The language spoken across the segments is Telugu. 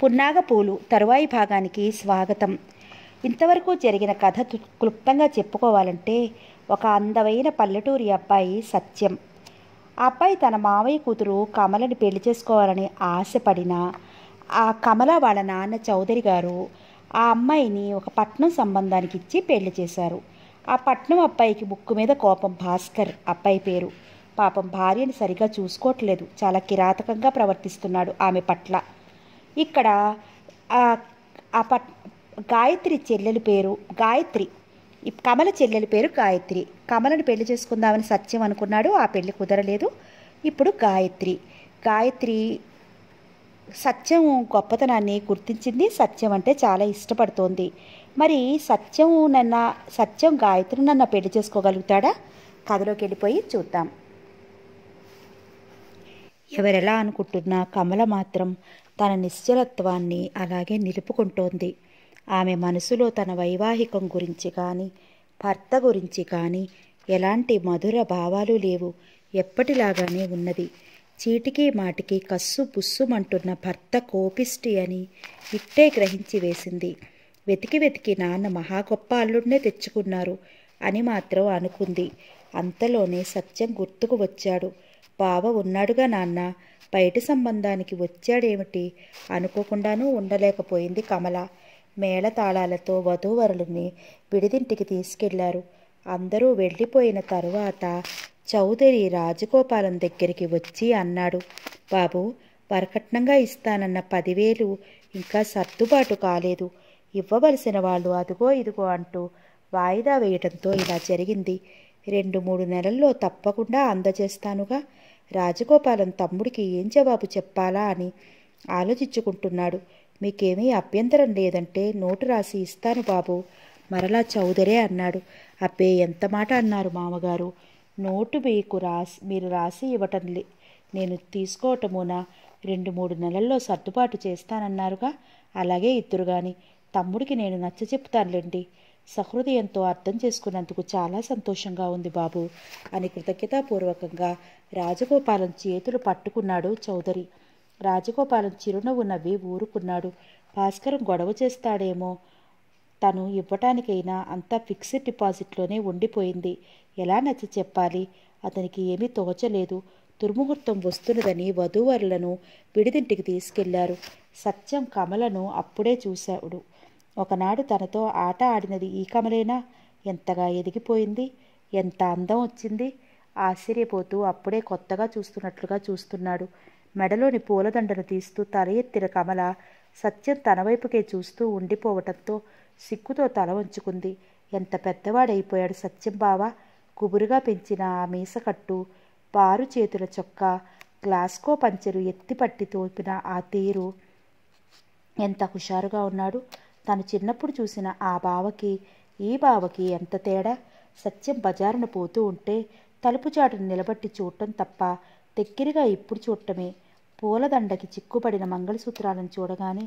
పున్నాగపూలు తరువాయి భాగానికి స్వాగతం ఇంతవరకు జరిగిన కథ క్లుప్తంగా చెప్పుకోవాలంటే ఒక అందమైన పల్లెటూరి అబ్బాయి సత్యం ఆ అబ్బాయి తన మావయ్య కూతురు కమలని పెళ్లి చేసుకోవాలని ఆశపడిన ఆ కమల వాళ్ళ నాన్న చౌదరి గారు ఆ అమ్మాయిని ఒక పట్నం సంబంధానికి ఇచ్చి పెళ్లి చేశారు ఆ పట్నం అబ్బాయికి ముక్కు మీద కోపం భాస్కర్ అబ్బాయి పేరు పాపం భార్యని సరిగా చూసుకోవట్లేదు చాలా కిరాతకంగా ప్రవర్తిస్తున్నాడు ఆమె పట్ల ఇక్కడ ఆ పట్ గాయత్రి చెల్లెలు పేరు గాయత్రి కమల చెల్లెలు పేరు గాయత్రి కమలను పెళ్లి చేసుకుందామని సత్యం అనుకున్నాడు ఆ పెళ్లి కుదరలేదు ఇప్పుడు గాయత్రి గాయత్రి సత్యం గొప్పతనాన్ని గుర్తించింది సత్యం అంటే చాలా ఇష్టపడుతోంది మరి సత్యం నన్న సత్యం గాయత్రి నన్న పెళ్లి చేసుకోగలుగుతాడా కథలోకి వెళ్ళిపోయి చూద్దాం ఎవరెలా అనుకుంటున్నా కమల మాత్రం తన నిశ్చలత్వాన్ని అలాగే నిలుపుకుంటోంది ఆమె మనసులో తన వైవాహికం గురించి కానీ భర్త గురించి కానీ ఎలాంటి మధుర భావాలు లేవు ఎప్పటిలాగానే ఉన్నది చీటికి మాటికి కస్సు బుస్సుమంటున్న భర్త కోపిష్టి అని ఇట్టే గ్రహించి వేసింది వెతికి వెతికి నాన్న మహా గొప్ప అల్లుడినే తెచ్చుకున్నారు అని మాత్రం అనుకుంది అంతలోనే సత్యం గుర్తుకు వచ్చాడు బావ ఉన్నాడుగా నాన్న బయట సంబంధానికి వచ్చాడేమిటి అనుకోకుండానూ ఉండలేకపోయింది కమల మేళతాళాలతో వధూవరులని విడిదింటికి తీసుకెళ్లారు అందరూ వెళ్ళిపోయిన తరువాత చౌదరి రాజగోపాలం దగ్గరికి వచ్చి అన్నాడు బాబు వరకట్నంగా ఇస్తానన్న పదివేలు ఇంకా సర్దుబాటు కాలేదు ఇవ్వవలసిన వాళ్ళు అదిగో ఇదిగో అంటూ వాయిదా వేయటంతో ఇలా జరిగింది రెండు మూడు నెలల్లో తప్పకుండా అందజేస్తానుగా రాజగోపాలం తమ్ముడికి ఏం జవాబు చెప్పాలా అని ఆలోచించుకుంటున్నాడు మీకేమీ అభ్యంతరం లేదంటే నోటు రాసి ఇస్తాను బాబు మరలా చౌదరే అన్నాడు అబ్బే ఎంత మాట అన్నారు మామగారు నోటు మీకు రాసి మీరు రాసి ఇవ్వటం లే నేను తీసుకోవటమునా రెండు మూడు నెలల్లో సర్దుబాటు చేస్తానన్నారుగా అలాగే ఇద్దరు కానీ తమ్ముడికి నేను నచ్చ చెప్తానులేండి సహృదయంతో అర్థం చేసుకున్నందుకు చాలా సంతోషంగా ఉంది బాబు అని కృతజ్ఞతాపూర్వకంగా రాజగోపాలం చేతులు పట్టుకున్నాడు చౌదరి రాజగోపాలం చిరునవ్వు నవ్వి ఊరుకున్నాడు భాస్కరం గొడవ చేస్తాడేమో తను ఇవ్వటానికైనా అంతా ఫిక్స్డ్ డిపాజిట్లోనే ఉండిపోయింది ఎలా నచ్చ చెప్పాలి అతనికి ఏమీ తోచలేదు దుర్ముహూర్తం వస్తున్నదని వధూవరులను విడిదింటికి తీసుకెళ్లారు సత్యం కమలను అప్పుడే చూశాడు ఒకనాడు తనతో ఆట ఆడినది ఈ కమలేనా ఎంతగా ఎదిగిపోయింది ఎంత అందం వచ్చింది ఆశ్చర్యపోతూ అప్పుడే కొత్తగా చూస్తున్నట్లుగా చూస్తున్నాడు మెడలోని పూలదండను తీస్తూ తల ఎత్తిన కమల సత్యం తన వైపుకే చూస్తూ ఉండిపోవటంతో సిక్కుతో తల వంచుకుంది ఎంత పెద్దవాడైపోయాడు సత్యం బావ గుబురుగా పెంచిన ఆ మీసకట్టు పారు చేతుల చొక్క గ్లాస్కో పంచరు ఎత్తిపట్టి తోపిన ఆ తీరు ఎంత హుషారుగా ఉన్నాడు తను చిన్నప్పుడు చూసిన ఆ బావకి ఈ బావకి ఎంత తేడా సత్యం బజారును పోతూ ఉంటే తలుపుచాటును నిలబట్టి చూడటం తప్ప దగ్గరగా ఇప్పుడు చూడటమే పూలదండకి చిక్కుపడిన మంగళసూత్రాలను చూడగానే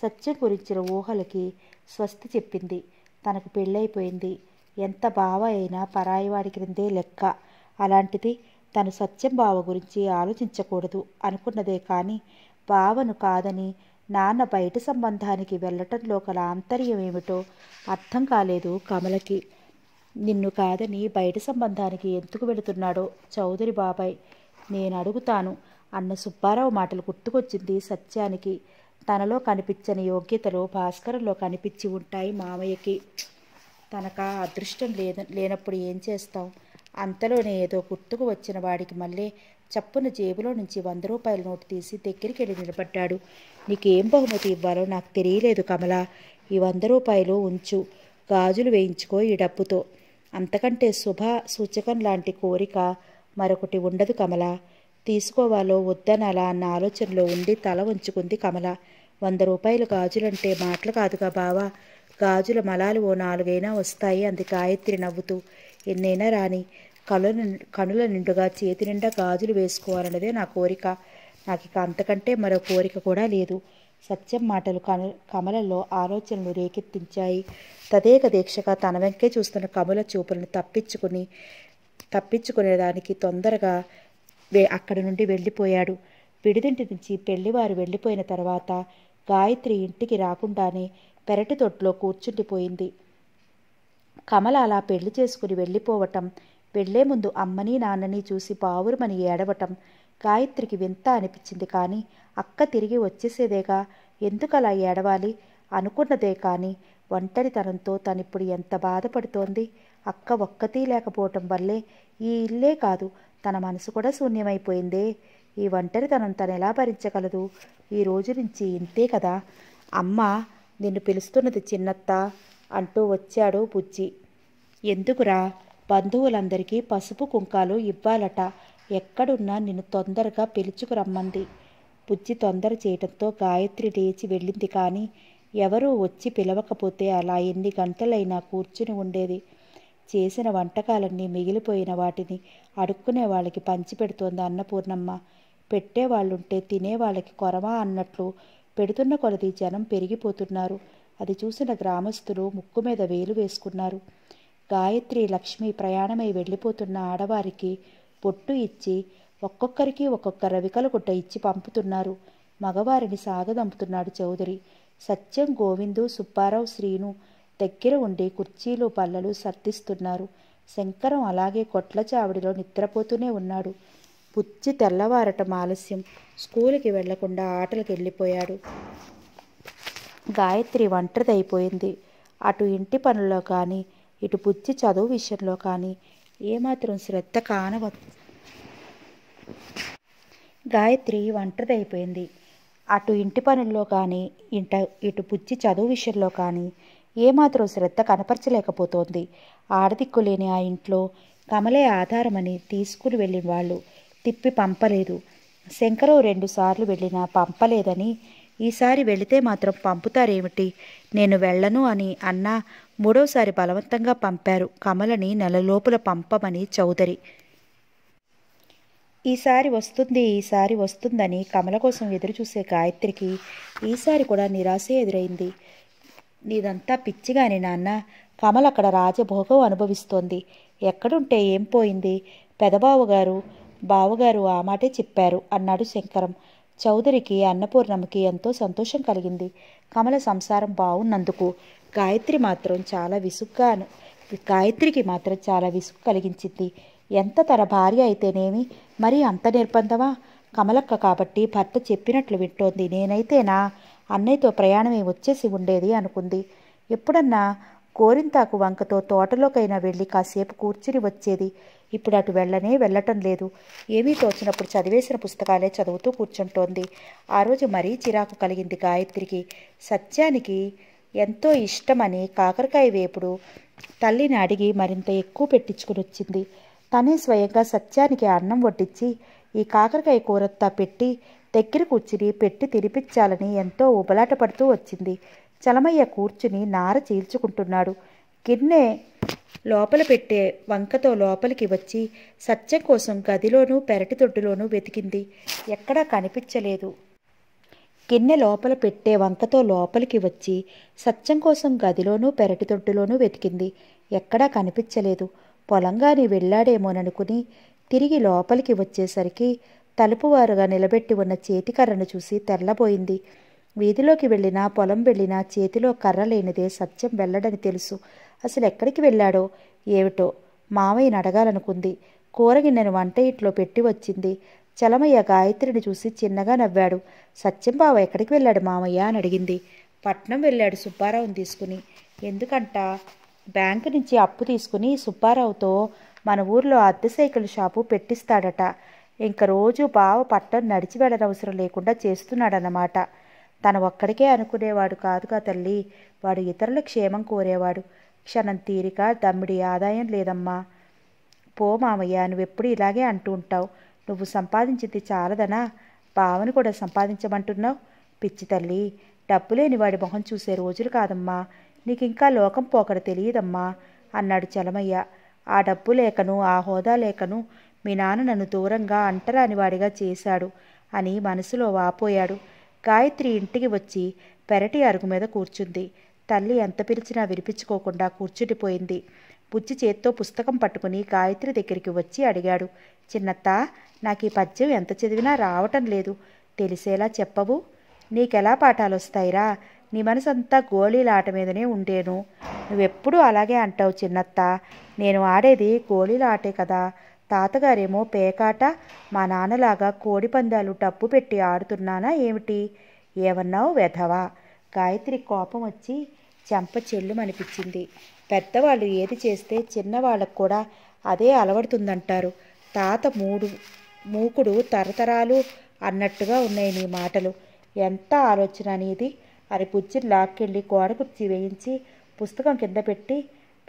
సత్యం గురించిన ఊహలకి స్వస్తి చెప్పింది తనకు పెళ్ళైపోయింది ఎంత బావ అయినా పరాయివాడి క్రిందే లెక్క అలాంటిది తను సత్యం బావ గురించి ఆలోచించకూడదు అనుకున్నదే కానీ బావను కాదని నాన్న బయట సంబంధానికి వెళ్ళటంలో గల ఆంతర్యం ఏమిటో అర్థం కాలేదు కమలకి నిన్ను కాదని బయట సంబంధానికి ఎందుకు వెళుతున్నాడో చౌదరి బాబాయ్ నేను అడుగుతాను అన్న సుబ్బారావు మాటలు గుర్తుకొచ్చింది సత్యానికి తనలో కనిపించని యోగ్యతలు భాస్కరంలో కనిపించి ఉంటాయి మామయ్యకి తనక అదృష్టం లేదు లేనప్పుడు ఏం చేస్తాం అంతలోనే ఏదో గుర్తుకు వచ్చిన వాడికి మళ్ళీ చప్పున జేబులో నుంచి వంద రూపాయల నోటు తీసి దగ్గరికి వెళ్ళి నిలబడ్డాడు నీకేం బహుమతి ఇవ్వాలో నాకు తెలియలేదు కమల ఈ వంద రూపాయలు ఉంచు గాజులు వేయించుకో ఈ డబ్బుతో అంతకంటే శుభ సూచకం లాంటి కోరిక మరొకటి ఉండదు కమల తీసుకోవాలో వద్దనలా అన్న ఆలోచనలో ఉండి తల ఉంచుకుంది కమల వంద రూపాయలు గాజులంటే మాటలు కాదుగా బావా గాజుల మలాలు ఓ నాలుగైనా వస్తాయి అంది గాయత్రి నవ్వుతూ ఎన్నైనా రాని కనుల కనుల నిండుగా చేతి నిండా గాజులు వేసుకోవాలన్నదే నా కోరిక నాకు ఇక అంతకంటే మరో కోరిక కూడా లేదు సత్యం మాటలు కను కమలలో ఆలోచనలు రేకెత్తించాయి తదేక దీక్షగా తన వెంకే చూస్తున్న కమల చూపులను తప్పించుకుని తప్పించుకునేదానికి తొందరగా వే అక్కడి నుండి వెళ్ళిపోయాడు విడిదింటి నుంచి పెళ్లివారు వెళ్ళిపోయిన తర్వాత గాయత్రి ఇంటికి రాకుండానే పెరటి తొట్లో కూర్చుండిపోయింది కమల అలా పెళ్లి చేసుకుని వెళ్ళిపోవటం వెళ్లే ముందు అమ్మని నాన్నని చూసి పావురమని ఏడవటం గాయత్రికి వింత అనిపించింది కానీ అక్క తిరిగి వచ్చేసేదేగా ఎందుకలా ఏడవాలి అనుకున్నదే కానీ ఒంటరితనంతో తనిప్పుడు ఎంత బాధపడుతోంది అక్క ఒక్కతీ లేకపోవటం వల్లే ఈ ఇల్లే కాదు తన మనసు కూడా శూన్యమైపోయిందే ఈ ఒంటరితనం తను ఎలా భరించగలదు ఈ రోజు నుంచి ఇంతే కదా అమ్మ నిన్ను పిలుస్తున్నది చిన్నత్త అంటూ వచ్చాడు బుజ్జి ఎందుకురా బంధువులందరికీ పసుపు కుంకాలు ఇవ్వాలట ఎక్కడున్నా నిన్ను తొందరగా పిలుచుకురమ్మంది బుజ్జి తొందర చేయటంతో గాయత్రి లేచి వెళ్ళింది కానీ ఎవరూ వచ్చి పిలవకపోతే అలా ఎన్ని గంటలైనా కూర్చుని ఉండేది చేసిన వంటకాలన్నీ మిగిలిపోయిన వాటిని అడుక్కునే వాళ్ళకి పంచిపెడుతోంది అన్నపూర్ణమ్మ పెట్టేవాళ్ళుంటే తినేవాళ్ళకి కొరమా అన్నట్లు పెడుతున్న కొలది జనం పెరిగిపోతున్నారు అది చూసిన గ్రామస్తులు ముక్కు మీద వేలు వేసుకున్నారు గాయత్రి లక్ష్మి ప్రయాణమై వెళ్ళిపోతున్న ఆడవారికి పొట్టు ఇచ్చి ఒక్కొక్కరికి ఒక్కొక్క రవికల గుట్ట ఇచ్చి పంపుతున్నారు మగవారిని సాగదంపుతున్నాడు చౌదరి సత్యం గోవిందు సుబ్బారావు శ్రీను దగ్గర ఉండి కుర్చీలు పళ్ళలు సర్దిస్తున్నారు శంకరం అలాగే కొట్ల చావిడిలో నిద్రపోతూనే ఉన్నాడు పుచ్చి తెల్లవారటం ఆలస్యం స్కూలుకి వెళ్లకుండా ఆటలకు వెళ్ళిపోయాడు గాయత్రి ఒంటరిదైపోయింది అటు ఇంటి పనుల్లో కానీ ఇటు బుద్ధి చదువు విషయంలో కానీ ఏమాత్రం శ్రద్ధ కానవ గాయత్రి ఒంటరిదైపోయింది అటు ఇంటి పనుల్లో కానీ ఇంట ఇటు బుద్ధి చదువు విషయంలో కానీ ఏమాత్రం శ్రద్ధ కనపరచలేకపోతోంది లేని ఆ ఇంట్లో కమలే ఆధారమని తీసుకుని వెళ్ళిన వాళ్ళు తిప్పి పంపలేదు శంకరు రెండుసార్లు వెళ్ళినా పంపలేదని ఈసారి వెళితే మాత్రం పంపుతారేమిటి నేను వెళ్ళను అని అన్నా మూడోసారి బలవంతంగా పంపారు కమలని నెలలోపుల పంపమని చౌదరి ఈసారి వస్తుంది ఈసారి వస్తుందని కమల కోసం ఎదురుచూసే గాయత్రికి ఈసారి కూడా నిరాశే ఎదురైంది నీదంతా పిచ్చిగాని నాన్న కమల అక్కడ రాజభోగం అనుభవిస్తోంది ఎక్కడుంటే ఏం పోయింది పెదబావుగారు బావగారు ఆ మాటే చెప్పారు అన్నాడు శంకరం చౌదరికి అన్నపూర్ణమ్మకి ఎంతో సంతోషం కలిగింది కమల సంసారం బాగున్నందుకు గాయత్రి మాత్రం చాలా విసుగ్గాను గాయత్రికి మాత్రం చాలా విసుగు కలిగించింది ఎంత తన భార్య అయితేనేమి మరి అంత నిర్బంధమా కమలక్క కాబట్టి భర్త చెప్పినట్లు వింటోంది నేనైతేనా అన్నయ్యతో ప్రయాణమే వచ్చేసి ఉండేది అనుకుంది ఎప్పుడన్నా కోరింతాకు వంకతో తోటలోకైనా వెళ్ళి కాసేపు కూర్చుని వచ్చేది ఇప్పుడు అటు వెళ్ళనే వెళ్ళటం లేదు ఏమీ తోచినప్పుడు చదివేసిన పుస్తకాలే చదువుతూ కూర్చుంటోంది ఆ రోజు మరీ చిరాకు కలిగింది గాయత్రికి సత్యానికి ఎంతో ఇష్టమని కాకరకాయ వేపుడు తల్లిని అడిగి మరింత ఎక్కువ పెట్టించుకుని వచ్చింది తనే స్వయంగా సత్యానికి అన్నం వడ్డించి ఈ కాకరకాయ కూరత్తా పెట్టి దగ్గర కూర్చుని పెట్టి తినిపించాలని ఎంతో ఉబలాట పడుతూ వచ్చింది చలమయ్య కూర్చుని నార చీల్చుకుంటున్నాడు గిన్నె లోపల పెట్టే వంకతో లోపలికి వచ్చి సత్యం కోసం గదిలోనూ పెరటి తొడ్డులోనూ వెతికింది ఎక్కడా కనిపించలేదు గిన్నె లోపల పెట్టే వంకతో లోపలికి వచ్చి సత్యం కోసం గదిలోనూ పెరటి తొట్టులోనూ వెతికింది ఎక్కడా కనిపించలేదు పొలంగాని వెళ్ళాడేమోననుకుని తిరిగి లోపలికి వచ్చేసరికి తలుపువారుగా నిలబెట్టి ఉన్న చేతికర్రను చూసి తెల్లబోయింది వీధిలోకి వెళ్ళినా పొలం వెళ్ళినా చేతిలో కర్ర లేనిదే సత్యం వెళ్ళడని తెలుసు అసలు ఎక్కడికి వెళ్ళాడో ఏమిటో మావయ్యని అడగాలనుకుంది కూరగిన్నెను వంట ఇంట్లో పెట్టి వచ్చింది చలమయ్య గాయత్రిని చూసి చిన్నగా నవ్వాడు సత్యంబావ ఎక్కడికి వెళ్ళాడు మామయ్య అని అడిగింది పట్నం వెళ్ళాడు సుబ్బారావుని తీసుకుని ఎందుకంట బ్యాంకు నుంచి అప్పు తీసుకుని సుబ్బారావుతో మన ఊర్లో అద్దె సైకిల్ షాపు పెట్టిస్తాడట ఇంక రోజు బావ పట్టం నడిచి వెళ్ళనవసరం లేకుండా చేస్తున్నాడనమాట తను ఒక్కడికే అనుకునేవాడు కాదుగా తల్లి వాడు ఇతరుల క్షేమం కోరేవాడు క్షణం తీరిక దమ్మిడి ఆదాయం లేదమ్మా పో మామయ్య నువ్వెప్పుడు ఇలాగే అంటూ ఉంటావు నువ్వు సంపాదించింది చాలదనా భావన కూడా సంపాదించమంటున్నావు పిచ్చి తల్లి డబ్బు లేనివాడి మొహం చూసే రోజులు కాదమ్మా నీకింకా లోకం పోకడ తెలియదమ్మా అన్నాడు చలమయ్య ఆ డబ్బు లేకను ఆ హోదా లేకను మీ నాన్న నన్ను దూరంగా అంటరానివాడిగా చేశాడు అని మనసులో వాపోయాడు గాయత్రి ఇంటికి వచ్చి పెరటి అరుగు మీద కూర్చుంది తల్లి ఎంత పిలిచినా వినిపించుకోకుండా కూర్చుండిపోయింది బుజ్జి చేత్తో పుస్తకం పట్టుకుని గాయత్రి దగ్గరికి వచ్చి అడిగాడు చిన్నత్త నాకు ఈ పద్యం ఎంత చదివినా రావటం లేదు తెలిసేలా చెప్పవు నీకెలా పాఠాలు వస్తాయిరా నీ మనసంతా గోళీలాట మీదనే ఉండేను నువ్వెప్పుడు అలాగే అంటావు చిన్నత్త నేను ఆడేది గోళీలాటే కదా తాతగారేమో పేకాట మా నాన్నలాగా కోడిపందాలు డబ్బు పెట్టి ఆడుతున్నానా ఏమిటి ఏమన్నావు వెధవా గాయత్రి కోపం వచ్చి చెంప చెల్లుమనిపించింది పెద్దవాళ్ళు ఏది చేస్తే చిన్నవాళ్ళకు కూడా అదే అలవడుతుందంటారు తాత మూడు మూకుడు తరతరాలు అన్నట్టుగా ఉన్నాయి నీ మాటలు ఎంత ఆలోచన అనేది అరి పుచ్చి లాక్కెళ్ళి గోడ కుర్చి వేయించి పుస్తకం కింద పెట్టి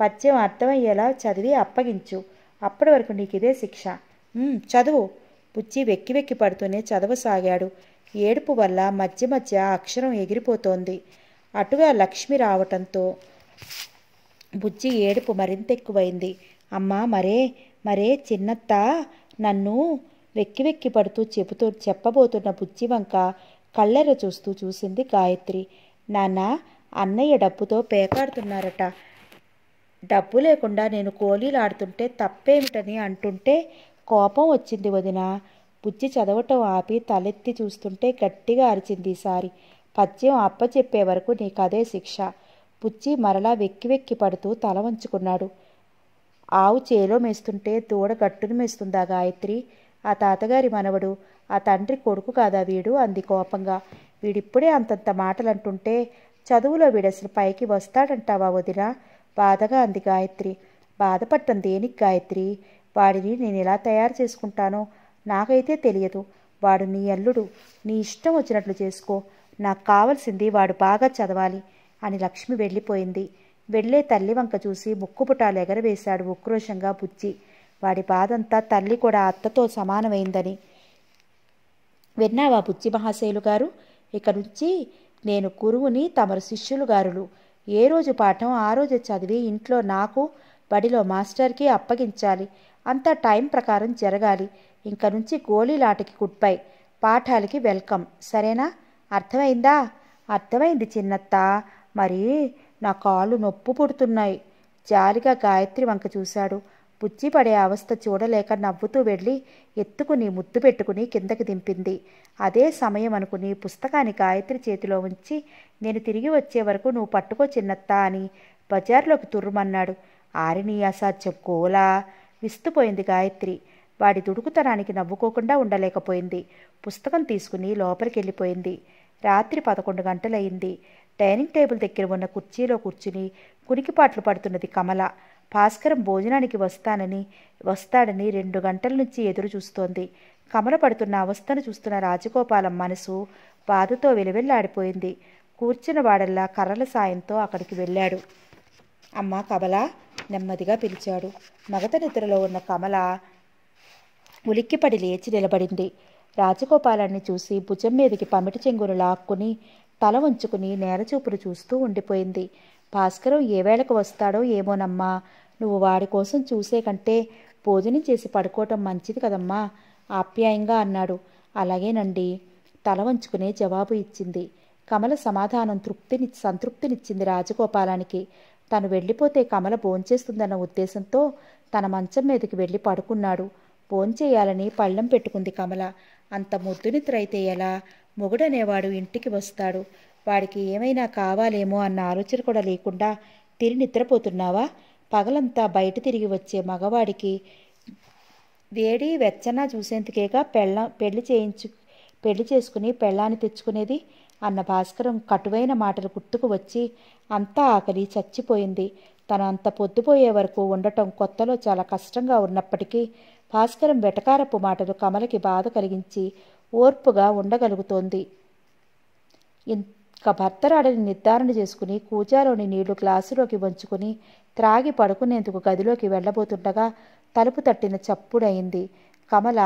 పద్యం అర్థమయ్యేలా చదివి అప్పగించు అప్పటి వరకు నీకు ఇదే శిక్ష చదువు పుచ్చి వెక్కి వెక్కి పడుతూనే చదవసాగాడు ఏడుపు వల్ల మధ్య మధ్య అక్షరం ఎగిరిపోతోంది అటుగా లక్ష్మి రావటంతో బుజ్జి ఏడుపు మరింత ఎక్కువైంది అమ్మ మరే మరే చిన్నత్త నన్ను వెక్కి వెక్కి పడుతూ చెబుతూ చెప్పబోతున్న బుజ్జి వంక కళ్ళెర చూస్తూ చూసింది గాయత్రి నాన్న అన్నయ్య డబ్బుతో పేకాడుతున్నారట డబ్బు లేకుండా నేను కోలీలాడుతుంటే తప్పేమిటని అంటుంటే కోపం వచ్చింది వదిన బుజ్జి చదవటం ఆపి తలెత్తి చూస్తుంటే గట్టిగా అరిచింది ఈసారి పద్యం అప్పచెప్పే వరకు నీకదే శిక్ష పుచ్చి మరలా వెక్కి వెక్కి పడుతూ తల వంచుకున్నాడు ఆవు చేలో మేస్తుంటే దూడ గట్టును మేస్తుందా గాయత్రి ఆ తాతగారి మనవడు ఆ తండ్రి కొడుకు కాదా వీడు అంది కోపంగా వీడిప్పుడే అంతంత మాటలంటుంటే చదువులో వీడసలు పైకి వస్తాడంటావా వదిన బాధగా అంది గాయత్రి బాధపడటం దేనికి గాయత్రి వాడిని నేను ఎలా తయారు చేసుకుంటానో నాకైతే తెలియదు వాడు నీ అల్లుడు నీ ఇష్టం వచ్చినట్లు చేసుకో నాకు కావలసింది వాడు బాగా చదవాలి అని లక్ష్మి వెళ్ళిపోయింది వెళ్లే తల్లి వంక చూసి ముక్కుపుటాలు ఎగరవేశాడు ఉక్రోషంగా బుజ్జి వాడి బాధంతా తల్లి కూడా అత్తతో సమానమైందని విన్నావా బుజ్జి మహాశైలు గారు ఇక నుంచి నేను గురువుని తమరు శిష్యులు గారులు ఏ రోజు పాఠం ఆ రోజు చదివి ఇంట్లో నాకు బడిలో మాస్టర్కి అప్పగించాలి అంతా టైం ప్రకారం జరగాలి ఇంక నుంచి గోళీలాటకి గుడ్ బై పాఠాలకి వెల్కమ్ సరేనా అర్థమైందా అర్థమైంది చిన్నత్త మరి నా కాళ్ళు నొప్పు పుడుతున్నాయి జాలిగా గాయత్రి వంక చూశాడు బుజ్జి పడే అవస్థ చూడలేక నవ్వుతూ వెళ్ళి ఎత్తుకుని ముద్దు పెట్టుకుని కిందకి దింపింది అదే సమయం అనుకుని పుస్తకాన్ని గాయత్రి చేతిలో ఉంచి నేను తిరిగి వచ్చే వరకు నువ్వు పట్టుకో చిన్నత్త అని బజార్లోకి తుర్రుమన్నాడు ఆరిని అసాధ్యం కోలా విస్తుపోయింది గాయత్రి వాడి దుడుకుతనానికి నవ్వుకోకుండా ఉండలేకపోయింది పుస్తకం తీసుకుని లోపలికి వెళ్ళిపోయింది రాత్రి పదకొండు గంటలయింది డైనింగ్ టేబుల్ దగ్గర ఉన్న కుర్చీలో కూర్చుని కునికిపాట్లు పడుతున్నది కమల భాస్కరం భోజనానికి వస్తానని వస్తాడని రెండు గంటల నుంచి ఎదురు చూస్తోంది కమల పడుతున్న అవస్థను చూస్తున్న రాజగోపాలం మనసు బాధతో వెలువెల్లాడిపోయింది కూర్చున్న వాడల్లా కర్రల సాయంతో అక్కడికి వెళ్ళాడు అమ్మ కమల నెమ్మదిగా పిలిచాడు మగత నిద్రలో ఉన్న కమల ఉలిక్కిపడి లేచి నిలబడింది రాజగోపాలాన్ని చూసి భుజం మీదకి పమిటి చెంగును లాక్కుని తల వంచుకుని నేరచూపులు చూస్తూ ఉండిపోయింది భాస్కరం ఏ వేళకు వస్తాడో ఏమోనమ్మా నువ్వు వాడి కోసం చూసే కంటే భోజనం చేసి పడుకోవటం మంచిది కదమ్మా ఆప్యాయంగా అన్నాడు అలాగేనండి తల వంచుకునే జవాబు ఇచ్చింది కమల సమాధానం తృప్తిని సంతృప్తినిచ్చింది రాజగోపాలానికి తను వెళ్ళిపోతే కమల భోంచేస్తుందన్న ఉద్దేశంతో తన మంచం మీదకి వెళ్ళి పడుకున్నాడు భోంచేయాలని పళ్ళెం పెట్టుకుంది కమల అంత ముద్దునిద్రైతే ఎలా మొగుడనేవాడు ఇంటికి వస్తాడు వాడికి ఏమైనా కావాలేమో అన్న ఆలోచన కూడా లేకుండా తిరి నిద్రపోతున్నావా పగలంతా బయట తిరిగి వచ్చే మగవాడికి వేడి వెచ్చన చూసేందుకేగా పెళ్ళ పెళ్లి చేయించు పెళ్లి చేసుకుని పెళ్ళాన్ని తెచ్చుకునేది అన్న భాస్కరం కటువైన మాటలు గుర్తుకు వచ్చి అంతా ఆకలి చచ్చిపోయింది తన అంత పొద్దుపోయే వరకు ఉండటం కొత్తలో చాలా కష్టంగా ఉన్నప్పటికీ భాస్కరం వెటకారపు మాటలు కమలకి బాధ కలిగించి ఓర్పుగా ఉండగలుగుతోంది ఇంకా భర్తరాడని నిర్ధారణ చేసుకుని కూజాలోని నీళ్లు గ్లాసులోకి వంచుకుని త్రాగి పడుకునేందుకు గదిలోకి వెళ్ళబోతుండగా తలుపు తట్టిన చప్పుడైంది కమల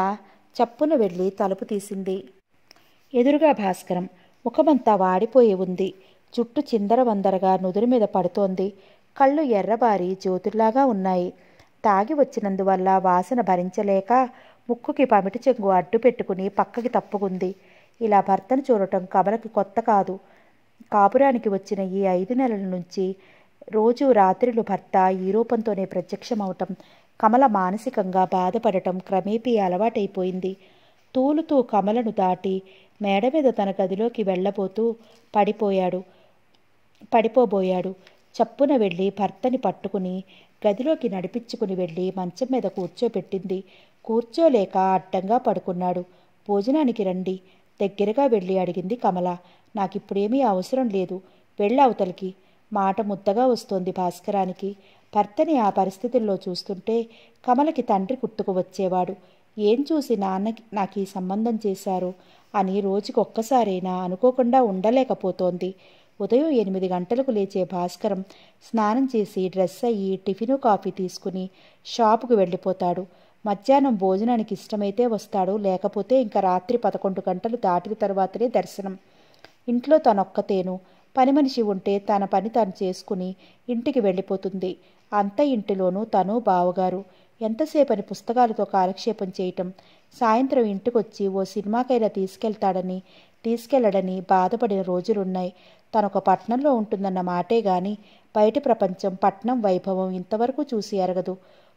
చప్పున వెళ్ళి తలుపు తీసింది ఎదురుగా భాస్కరం ముఖమంతా వాడిపోయి ఉంది జుట్టు చిందరవందరగా నుదురు మీద పడుతోంది కళ్ళు ఎర్రబారి జ్యోతుల్లాగా ఉన్నాయి తాగి వచ్చినందువల్ల వాసన భరించలేక ముక్కుకి పమిటి చెంగు అడ్డు పెట్టుకుని పక్కకి తప్పుకుంది ఇలా భర్తను చూడటం కమలకి కొత్త కాదు కాపురానికి వచ్చిన ఈ ఐదు నెలల నుంచి రోజు రాత్రిలు భర్త ఈ రూపంతోనే ప్రత్యక్షమవటం కమల మానసికంగా బాధపడటం క్రమేపీ అలవాటైపోయింది తూలుతూ కమలను దాటి మేడ మీద తన గదిలోకి వెళ్ళబోతూ పడిపోయాడు పడిపోబోయాడు చప్పున వెళ్ళి భర్తని పట్టుకుని గదిలోకి నడిపించుకుని వెళ్ళి మంచం మీద కూర్చోబెట్టింది కూర్చోలేక అడ్డంగా పడుకున్నాడు భోజనానికి రండి దగ్గరగా వెళ్ళి అడిగింది కమల నాకిప్పుడేమీ అవసరం లేదు వెళ్ళవతలికి మాట ముద్దగా వస్తోంది భాస్కరానికి భర్తని ఆ పరిస్థితుల్లో చూస్తుంటే కమలకి తండ్రి గుర్తుకు వచ్చేవాడు ఏం చూసి నాన్నకి నాకు ఈ సంబంధం చేశారు అని రోజుకొక్కసారైనా అనుకోకుండా ఉండలేకపోతోంది ఉదయం ఎనిమిది గంటలకు లేచే భాస్కరం స్నానం చేసి డ్రెస్ అయ్యి టిఫిను కాఫీ తీసుకుని షాపుకు వెళ్ళిపోతాడు మధ్యాహ్నం భోజనానికి ఇష్టమైతే వస్తాడు లేకపోతే ఇంకా రాత్రి పదకొండు గంటలు దాటిన తర్వాతనే దర్శనం ఇంట్లో తనొక్కతేను పని మనిషి ఉంటే తన పని తను చేసుకుని ఇంటికి వెళ్ళిపోతుంది అంత ఇంటిలోనూ తను బావగారు ఎంతసేపని పుస్తకాలతో కాలక్షేపం చేయటం సాయంత్రం ఇంటికొచ్చి ఓ సినిమాకైనా తీసుకెళ్తాడని తీసుకెళ్లడని బాధపడిన రోజులున్నాయి తనొక పట్నంలో ఉంటుందన్న మాటే గాని బయటి ప్రపంచం పట్నం వైభవం ఇంతవరకు చూసి ఎరగదు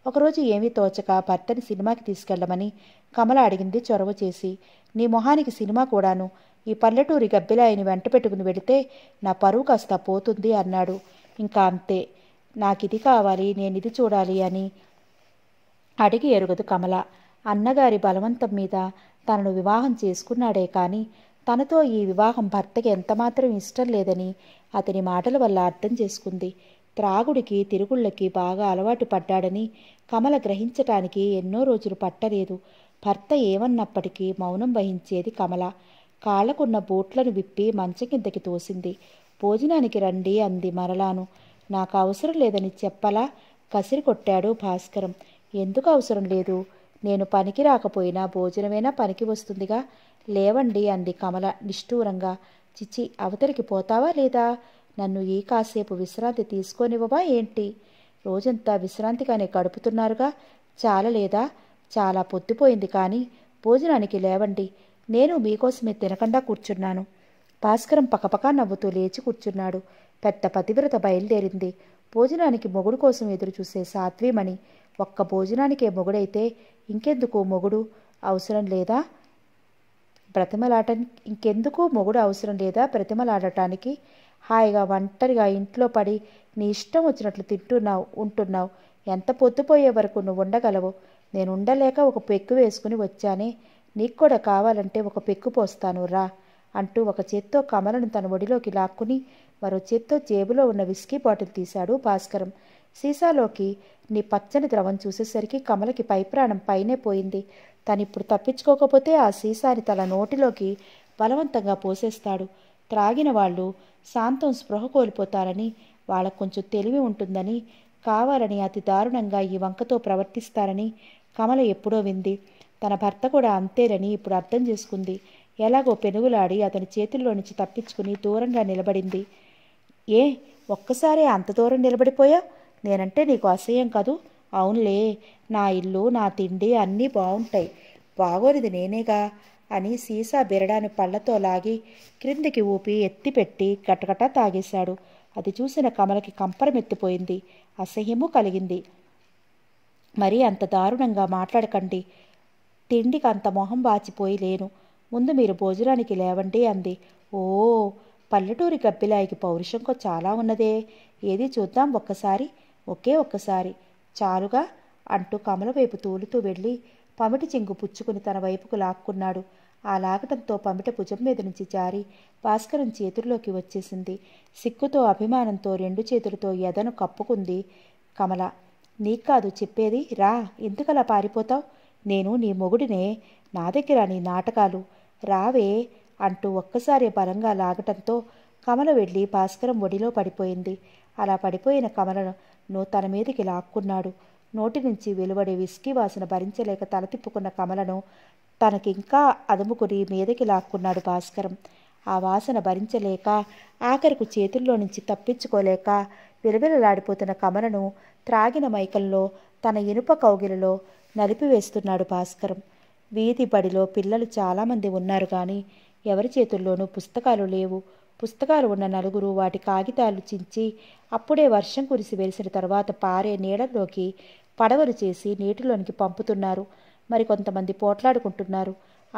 ఒకరోజు ఏమీ తోచక భర్తని సినిమాకి తీసుకెళ్లమని కమల అడిగింది చొరవ చేసి నీ మొహానికి సినిమా కూడాను ఈ పల్లెటూరి గబ్బిలాయిని వెంట పెట్టుకుని వెళితే నా పరువు కాస్త పోతుంది అన్నాడు ఇంకా అంతే నాకిది కావాలి నేను ఇది చూడాలి అని అడిగి ఎరుగదు కమల అన్నగారి బలవంతం మీద తనను వివాహం చేసుకున్నాడే కానీ తనతో ఈ వివాహం భర్తకి ఎంతమాత్రం ఇష్టం లేదని అతని మాటల వల్ల అర్థం చేసుకుంది త్రాగుడికి తిరుగుళ్ళకి బాగా అలవాటు పడ్డాడని కమల గ్రహించటానికి ఎన్నో రోజులు పట్టలేదు భర్త ఏమన్నప్పటికీ మౌనం వహించేది కమల కాళ్ళకున్న బూట్లను విప్పి మంచం కిందకి తోసింది భోజనానికి రండి అంది మరలాను నాకు అవసరం లేదని చెప్పలా కసిరి కొట్టాడు భాస్కరం ఎందుకు అవసరం లేదు నేను పనికి రాకపోయినా భోజనమైనా పనికి వస్తుందిగా లేవండి అంది కమల నిష్ఠూరంగా చిచ్చి అవతలికి పోతావా లేదా నన్ను ఈ కాసేపు విశ్రాంతి తీసుకొనివ్వవా ఏంటి రోజంతా విశ్రాంతిగానే గడుపుతున్నారుగా చాలా లేదా చాలా పొద్దుపోయింది కానీ భోజనానికి లేవండి నేను మీకోసమే తినకుండా కూర్చున్నాను భాస్కరం పకపకా నవ్వుతూ లేచి కూర్చున్నాడు పెద్ద పతివ్రత బయలుదేరింది భోజనానికి మొగుడు కోసం ఎదురుచూసే సాత్వీమణి ఒక్క భోజనానికే మొగుడైతే ఇంకెందుకు మొగుడు అవసరం లేదా బ్రతిమలాట ఇంకెందుకు మొగుడు అవసరం లేదా బ్రతిమలాడటానికి హాయిగా ఒంటరిగా ఇంట్లో పడి నీ ఇష్టం వచ్చినట్లు తింటున్నావు ఉంటున్నావు ఎంత పొద్దుపోయే వరకు నువ్వు ఉండగలవు నేను ఉండలేక ఒక పెక్కు వేసుకుని వచ్చానే నీకు కూడా కావాలంటే ఒక పెక్కు పోస్తాను రా అంటూ ఒక చేత్తో కమలను తన ఒడిలోకి లాక్కుని మరో చేత్తో జేబులో ఉన్న విస్కీ బాటిల్ తీశాడు భాస్కరం సీసాలోకి నీ పచ్చని ద్రవం చూసేసరికి కమలకి పైప్రాణం పైనే పోయింది తనిప్పుడు తప్పించుకోకపోతే ఆ సీసాని తన నోటిలోకి బలవంతంగా పోసేస్తాడు త్రాగిన వాళ్ళు శాంతం స్పృహ కోల్పోతారని వాళ్ళకు కొంచెం తెలివి ఉంటుందని కావాలని అతి దారుణంగా ఈ వంకతో ప్రవర్తిస్తారని కమల ఎప్పుడో వింది తన భర్త కూడా అంతేనని ఇప్పుడు అర్థం చేసుకుంది ఎలాగో పెనుగులాడి అతని చేతుల్లో నుంచి తప్పించుకుని దూరంగా నిలబడింది ఏ ఒక్కసారే అంత దూరం నిలబడిపోయా నేనంటే నీకు అసహ్యం కాదు అవునులే నా ఇల్లు నా తిండి అన్నీ బాగుంటాయి బాగోనిది నేనేగా అని సీసా బెరడాన్ని పళ్ళతో లాగి క్రిందికి ఊపి ఎత్తిపెట్టి గటగటా తాగేశాడు అది చూసిన కమలకి కంపరమెత్తిపోయింది అసహ్యము కలిగింది మరీ అంత దారుణంగా మాట్లాడకండి తిండికి అంత మొహం బాచిపోయి లేను ముందు మీరు భోజనానికి లేవండి అంది ఓ పల్లెటూరి గబ్బిలాయికి పౌరుషంకో చాలా ఉన్నదే ఏది చూద్దాం ఒక్కసారి ఒకే ఒక్కసారి చాలుగా అంటూ కమల వైపు తూలుతూ వెళ్ళి పమిటి చెంగు పుచ్చుకుని తన వైపుకు లాక్కున్నాడు ఆ లాగటంతో పమిట భుజం మీద నుంచి జారి భాస్కరం చేతుల్లోకి వచ్చేసింది సిక్కుతో అభిమానంతో రెండు చేతులతో ఎదను కప్పుకుంది కమల నీ కాదు చెప్పేది రా ఎందుకలా పారిపోతావు నేను నీ మొగుడినే నా దగ్గర నీ నాటకాలు రావే అంటూ ఒక్కసారి బలంగా లాగటంతో కమల వెళ్ళి భాస్కరం ఒడిలో పడిపోయింది అలా పడిపోయిన కమలను నువ్వు తన మీదకి లాక్కున్నాడు నోటి నుంచి వెలువడే విస్కీ వాసన భరించలేక తల తిప్పుకున్న కమలను తనకింకా అదుముకుని మీదకి లాక్కున్నాడు భాస్కరం ఆ వాసన భరించలేక ఆఖరికు చేతుల్లో నుంచి తప్పించుకోలేక విలవిలలాడిపోతున్న కమలను త్రాగిన మైకల్లో తన ఇనుప కౌగిలలో నలిపివేస్తున్నాడు భాస్కరం వీధి బడిలో పిల్లలు చాలామంది ఉన్నారు కానీ ఎవరి చేతుల్లోనూ పుస్తకాలు లేవు పుస్తకాలు ఉన్న నలుగురు వాటి కాగితాలు చించి అప్పుడే వర్షం కురిసి వెలిసిన తర్వాత పారే నీడల్లోకి పడవలు చేసి నీటిలోనికి పంపుతున్నారు మరి కొంతమంది పోట్లాడుకుంటున్నారు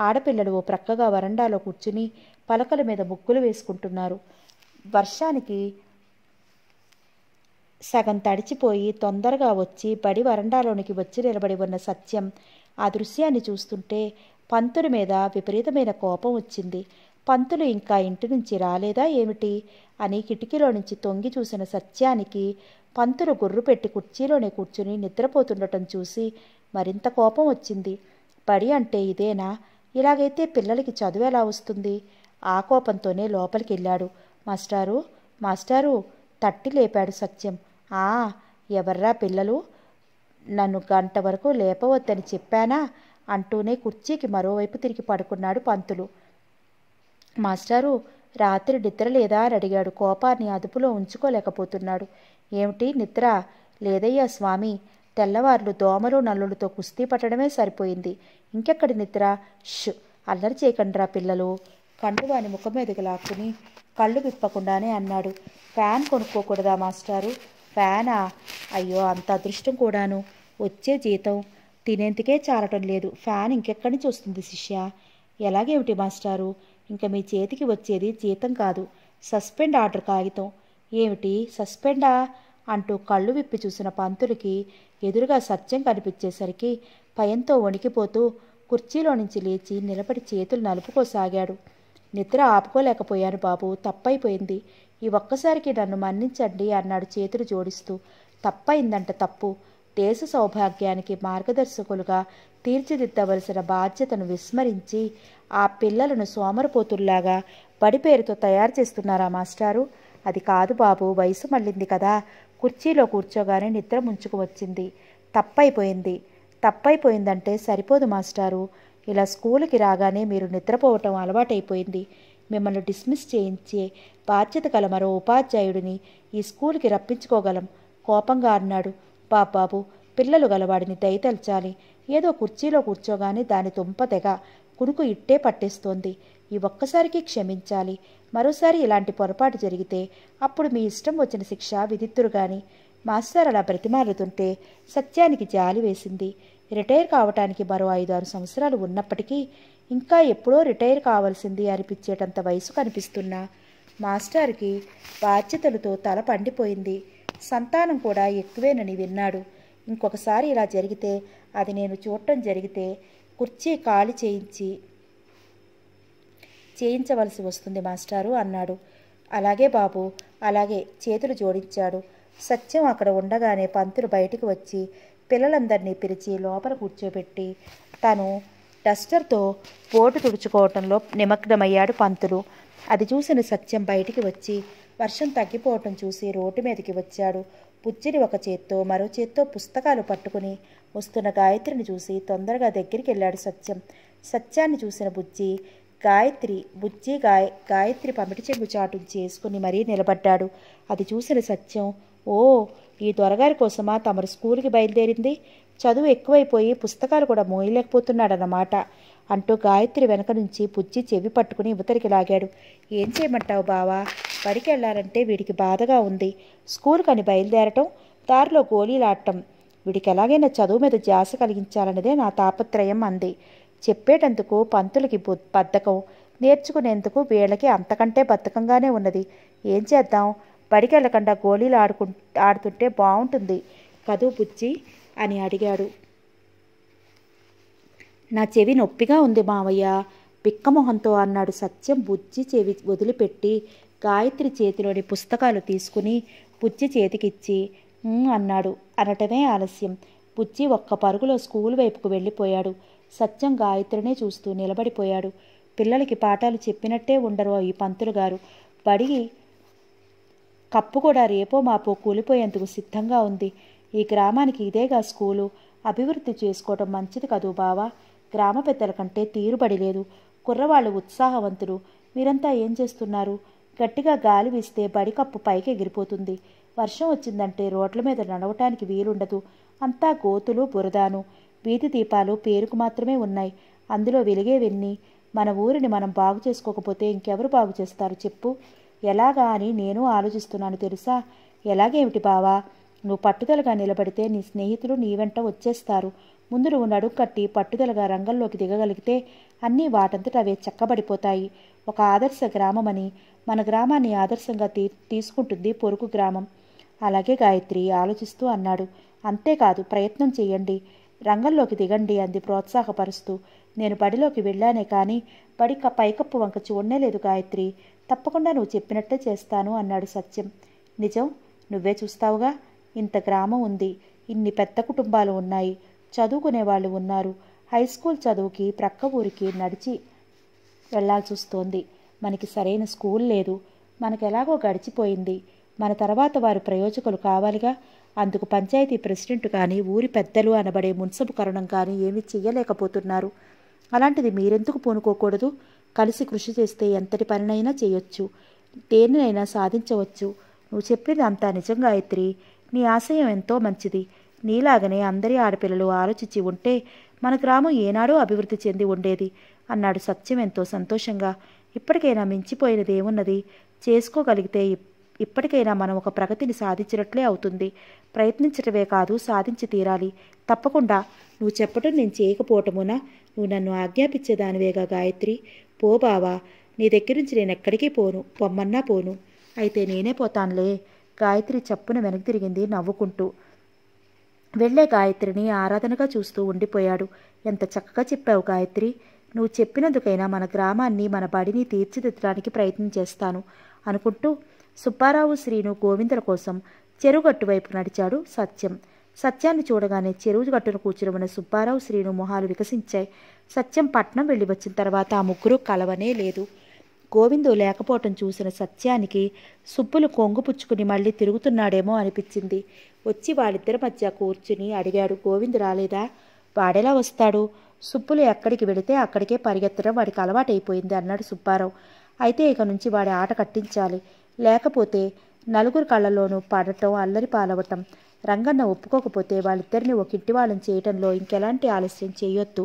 ఆడపిల్లలు ఓ ప్రక్కగా వరండాలో కూర్చుని పలకల మీద ముగ్గులు వేసుకుంటున్నారు వర్షానికి సగం తడిచిపోయి తొందరగా వచ్చి బడి వరండాలోనికి వచ్చి నిలబడి ఉన్న సత్యం ఆ దృశ్యాన్ని చూస్తుంటే పంతుడి మీద విపరీతమైన కోపం వచ్చింది పంతులు ఇంకా ఇంటి నుంచి రాలేదా ఏమిటి అని కిటికీలో నుంచి తొంగి చూసిన సత్యానికి పంతులు గుర్రు పెట్టి కుర్చీలోనే కూర్చుని నిద్రపోతుండటం చూసి మరింత కోపం వచ్చింది పడి అంటే ఇదేనా ఇలాగైతే పిల్లలకి చదువు ఎలా వస్తుంది ఆ కోపంతోనే లోపలికి వెళ్ళాడు మాస్టారు మాస్టారు తట్టి లేపాడు సత్యం ఆ ఎవర్రా పిల్లలు నన్ను గంట వరకు లేపవద్దని చెప్పానా అంటూనే కుర్చీకి మరోవైపు తిరిగి పడుకున్నాడు పంతులు మాస్టారు రాత్రి నిద్ర లేదా అని అడిగాడు కోపాన్ని అదుపులో ఉంచుకోలేకపోతున్నాడు ఏమిటి నిద్ర లేదయ్యా స్వామి తెల్లవార్లు దోమలు నల్లులతో కుస్తీ పట్టడమే సరిపోయింది ఇంకెక్కడి నిద్ర ష్ అల్లరి చేయకండిరా పిల్లలు కండువాని వాని ముఖం మీదకి లాక్కుని కళ్ళు విప్పకుండానే అన్నాడు ఫ్యాన్ కొనుక్కోకూడదా మాస్టారు ఫ్యానా అయ్యో అంత అదృష్టం కూడాను వచ్చే జీతం తినేందుకే చాలటం లేదు ఫ్యాన్ ఇంకెక్కడి నుంచి వస్తుంది శిష్య ఎలాగేమిటి మాస్టారు ఇంకా మీ చేతికి వచ్చేది జీతం కాదు సస్పెండ్ ఆర్డర్ కాగితం ఏమిటి సస్పెండా అంటూ కళ్ళు విప్పి చూసిన పంతులకి ఎదురుగా సత్యం కనిపించేసరికి భయంతో వణికిపోతూ కుర్చీలో నుంచి లేచి నిలబడి చేతులు నలుపుకోసాగాడు నిద్ర ఆపుకోలేకపోయాను బాబు తప్పైపోయింది ఈ ఒక్కసారికి నన్ను మన్నించండి అన్నాడు చేతులు జోడిస్తూ తప్పైందంట తప్పు దేశ సౌభాగ్యానికి మార్గదర్శకులుగా తీర్చిదిద్దవలసిన బాధ్యతను విస్మరించి ఆ పిల్లలను సోమరపోతుల్లాగా బడి పేరుతో తయారు చేస్తున్నారా మాస్టారు అది కాదు బాబు వయసు మళ్ళింది కదా కుర్చీలో కూర్చోగానే నిద్ర ముంచుకు వచ్చింది తప్పైపోయింది తప్పైపోయిందంటే సరిపోదు మాస్టారు ఇలా స్కూల్కి రాగానే మీరు నిద్రపోవటం అలవాటైపోయింది మిమ్మల్ని డిస్మిస్ చేయించే బాధ్యత గల మరో ఉపాధ్యాయుడిని ఈ స్కూల్కి రప్పించుకోగలం కోపంగా అన్నాడు బాబాబు పిల్లలు గలవాడిని దయతలచాలి ఏదో కుర్చీలో కూర్చోగానే దాని దుంప తెగ కునుకు ఇట్టే పట్టేస్తోంది ఈ ఒక్కసారికి క్షమించాలి మరోసారి ఇలాంటి పొరపాటు జరిగితే అప్పుడు మీ ఇష్టం వచ్చిన శిక్ష విధిత్తురు గాని మాస్టర్ అలా బ్రతిమారుతుంటే సత్యానికి జాలి వేసింది రిటైర్ కావటానికి మరో ఐదు ఆరు సంవత్సరాలు ఉన్నప్పటికీ ఇంకా ఎప్పుడో రిటైర్ కావాల్సింది అనిపించేటంత వయసు కనిపిస్తున్నా మాస్టర్కి బాధ్యతలతో తల పండిపోయింది సంతానం కూడా ఎక్కువేనని విన్నాడు ఇంకొకసారి ఇలా జరిగితే అది నేను చూడటం జరిగితే కుర్చీ ఖాళీ చేయించి చేయించవలసి వస్తుంది మాస్టారు అన్నాడు అలాగే బాబు అలాగే చేతులు జోడించాడు సత్యం అక్కడ ఉండగానే పంతులు బయటికి వచ్చి పిల్లలందరినీ పిలిచి లోపల కూర్చోబెట్టి తను డస్టర్తో బోటు తుడుచుకోవటంలో నిమగ్నమయ్యాడు పంతులు అది చూసిన సత్యం బయటికి వచ్చి వర్షం తగ్గిపోవటం చూసి రోడ్డు మీదకి వచ్చాడు పుచ్చిరి ఒక చేత్తో మరో చేత్తో పుస్తకాలు పట్టుకుని వస్తున్న గాయత్రిని చూసి తొందరగా దగ్గరికి వెళ్ళాడు సత్యం సత్యాన్ని చూసిన బుజ్జి గాయత్రి బుజ్జి గాయ గాయత్రి పమిటి చెంగు చాటు చేసుకుని మరీ నిలబడ్డాడు అది చూసిన సత్యం ఓ ఈ దొరగారి కోసమా తమరు స్కూల్కి బయలుదేరింది చదువు ఎక్కువైపోయి పుస్తకాలు కూడా మోయలేకపోతున్నాడన్నమాట అంటూ గాయత్రి వెనక నుంచి పుచ్చి చెవి పట్టుకుని ఇవతరికి లాగాడు ఏం చేయమంటావు బావా బడికి వెళ్ళాలంటే వీడికి బాధగా ఉంది స్కూల్ కని బయలుదేరటం దారిలో గోళీలాడటం వీడికి ఎలాగైనా చదువు మీద జాస కలిగించాలన్నదే నా తాపత్రయం అంది చెప్పేటందుకు పంతులకి బద్ధకం నేర్చుకునేందుకు వీళ్ళకి అంతకంటే బద్ధకంగానే ఉన్నది ఏం చేద్దాం బడికి వెళ్ళకుండా గోళీలు ఆడుకు ఆడుతుంటే బాగుంటుంది కదూ బుచ్చి అని అడిగాడు నా చెవి నొప్పిగా ఉంది మావయ్య పిక్కమొహంతో అన్నాడు సత్యం బుజ్జి చెవి వదిలిపెట్టి గాయత్రి చేతిలోని పుస్తకాలు తీసుకుని బుజ్జి చేతికిచ్చి అన్నాడు అనటమే ఆలస్యం బుజ్జి ఒక్క పరుగులో స్కూల్ వైపుకు వెళ్ళిపోయాడు సత్యం గాయత్రినే చూస్తూ నిలబడిపోయాడు పిల్లలకి పాఠాలు చెప్పినట్టే ఉండరు ఈ పంతులు గారు బడిగి కప్పు కూడా రేపో మాపో కూలిపోయేందుకు సిద్ధంగా ఉంది ఈ గ్రామానికి ఇదేగా స్కూలు అభివృద్ధి చేసుకోవటం మంచిది కదూ బావా గ్రామ పెద్దల కంటే తీరుబడి లేదు కుర్రవాళ్ళు ఉత్సాహవంతులు మీరంతా ఏం చేస్తున్నారు గట్టిగా గాలి వీస్తే బడికప్పు పైకి ఎగిరిపోతుంది వర్షం వచ్చిందంటే రోడ్ల మీద నడవటానికి వీలుండదు అంతా గోతులు బురదాను వీధి దీపాలు పేరుకు మాత్రమే ఉన్నాయి అందులో వెలిగేవెన్ని మన ఊరిని మనం బాగు చేసుకోకపోతే ఇంకెవరు బాగు చేస్తారు చెప్పు ఎలాగా అని నేను ఆలోచిస్తున్నాను తెలుసా ఎలాగేమిటి బావా నువ్వు పట్టుదలగా నిలబడితే నీ స్నేహితులు నీ వెంట వచ్చేస్తారు ముందు నువ్వు నడుం కట్టి పట్టుదలగా రంగంలోకి దిగగలిగితే అన్నీ వాటంతట అవే చక్కబడిపోతాయి ఒక ఆదర్శ గ్రామమని మన గ్రామాన్ని ఆదర్శంగా తీ తీసుకుంటుంది పొరుగు గ్రామం అలాగే గాయత్రి ఆలోచిస్తూ అన్నాడు అంతేకాదు ప్రయత్నం చేయండి రంగంలోకి దిగండి అంది ప్రోత్సాహపరుస్తూ నేను బడిలోకి వెళ్ళానే కానీ బడి పైకప్పు వంక చూడలేదు గాయత్రి తప్పకుండా నువ్వు చెప్పినట్టే చేస్తాను అన్నాడు సత్యం నిజం నువ్వే చూస్తావుగా ఇంత గ్రామం ఉంది ఇన్ని పెద్ద కుటుంబాలు ఉన్నాయి చదువుకునే వాళ్ళు ఉన్నారు హై స్కూల్ చదువుకి ప్రక్క ఊరికి నడిచి వెళ్లాల్సి వస్తోంది మనకి సరైన స్కూల్ లేదు మనకు ఎలాగో గడిచిపోయింది మన తర్వాత వారు ప్రయోజకులు కావాలిగా అందుకు పంచాయతీ ప్రెసిడెంట్ కానీ ఊరి పెద్దలు అనబడే మున్సబు కరుణం కానీ ఏమీ చేయలేకపోతున్నారు అలాంటిది మీరెందుకు పూనుకోకూడదు కలిసి కృషి చేస్తే ఎంతటి పనినైనా చేయొచ్చు దేనినైనా సాధించవచ్చు నువ్వు చెప్పేది అంతా నిజంగా అయిత్రి నీ ఆశయం ఎంతో మంచిది నీలాగనే అందరి ఆడపిల్లలు ఆలోచించి ఉంటే మన గ్రామం ఏనాడో అభివృద్ధి చెంది ఉండేది అన్నాడు సత్యం ఎంతో సంతోషంగా ఇప్పటికైనా మించిపోయినది ఏమున్నది చేసుకోగలిగితే ఇప్పటికైనా మనం ఒక ప్రగతిని సాధించినట్లే అవుతుంది ప్రయత్నించటమే కాదు సాధించి తీరాలి తప్పకుండా నువ్వు చెప్పటం నేను చేయకపోవటమునా నువ్వు నన్ను ఆజ్ఞాపించేదానివేగా గాయత్రి పో బావా నీ దగ్గర నుంచి నేను ఎక్కడికి పోను పొమ్మన్నా పోను అయితే నేనే పోతానులే గాయత్రి చప్పున వెనక్కి తిరిగింది నవ్వుకుంటూ వెళ్లే గాయత్రిని ఆరాధనగా చూస్తూ ఉండిపోయాడు ఎంత చక్కగా చెప్పావు గాయత్రి నువ్వు చెప్పినందుకైనా మన గ్రామాన్ని మన బడిని తీర్చిదిద్దడానికి ప్రయత్నం చేస్తాను అనుకుంటూ సుబ్బారావు శ్రీను గోవిందుల కోసం చెరుగట్టు వైపు నడిచాడు సత్యం సత్యాన్ని చూడగానే చెరువు గట్టును కూర్చుని ఉన్న సుబ్బారావు శ్రీను మొహాలు వికసించాయి సత్యం పట్నం వెళ్ళి వచ్చిన తర్వాత ఆ ముగ్గురు కలవనే లేదు గోవిందు లేకపోవటం చూసిన సత్యానికి సుబ్బులు కొంగుపుచ్చుకుని మళ్ళీ తిరుగుతున్నాడేమో అనిపించింది వచ్చి వాళ్ళిద్దరి మధ్య కూర్చుని అడిగాడు గోవిందు రాలేదా వాడెలా వస్తాడు సుబ్బులు ఎక్కడికి వెళితే అక్కడికే పరిగెత్తడం వాడికి అలవాటైపోయింది అన్నాడు సుబ్బారావు అయితే ఇక నుంచి వాడి ఆట కట్టించాలి లేకపోతే నలుగురు కళ్ళలోనూ పడటం అల్లరి పాలవటం రంగన్న ఒప్పుకోకపోతే వాళ్ళిద్దరిని ఒక ఇంటి వాళ్ళని చేయటంలో ఇంకెలాంటి ఆలస్యం చేయొద్దు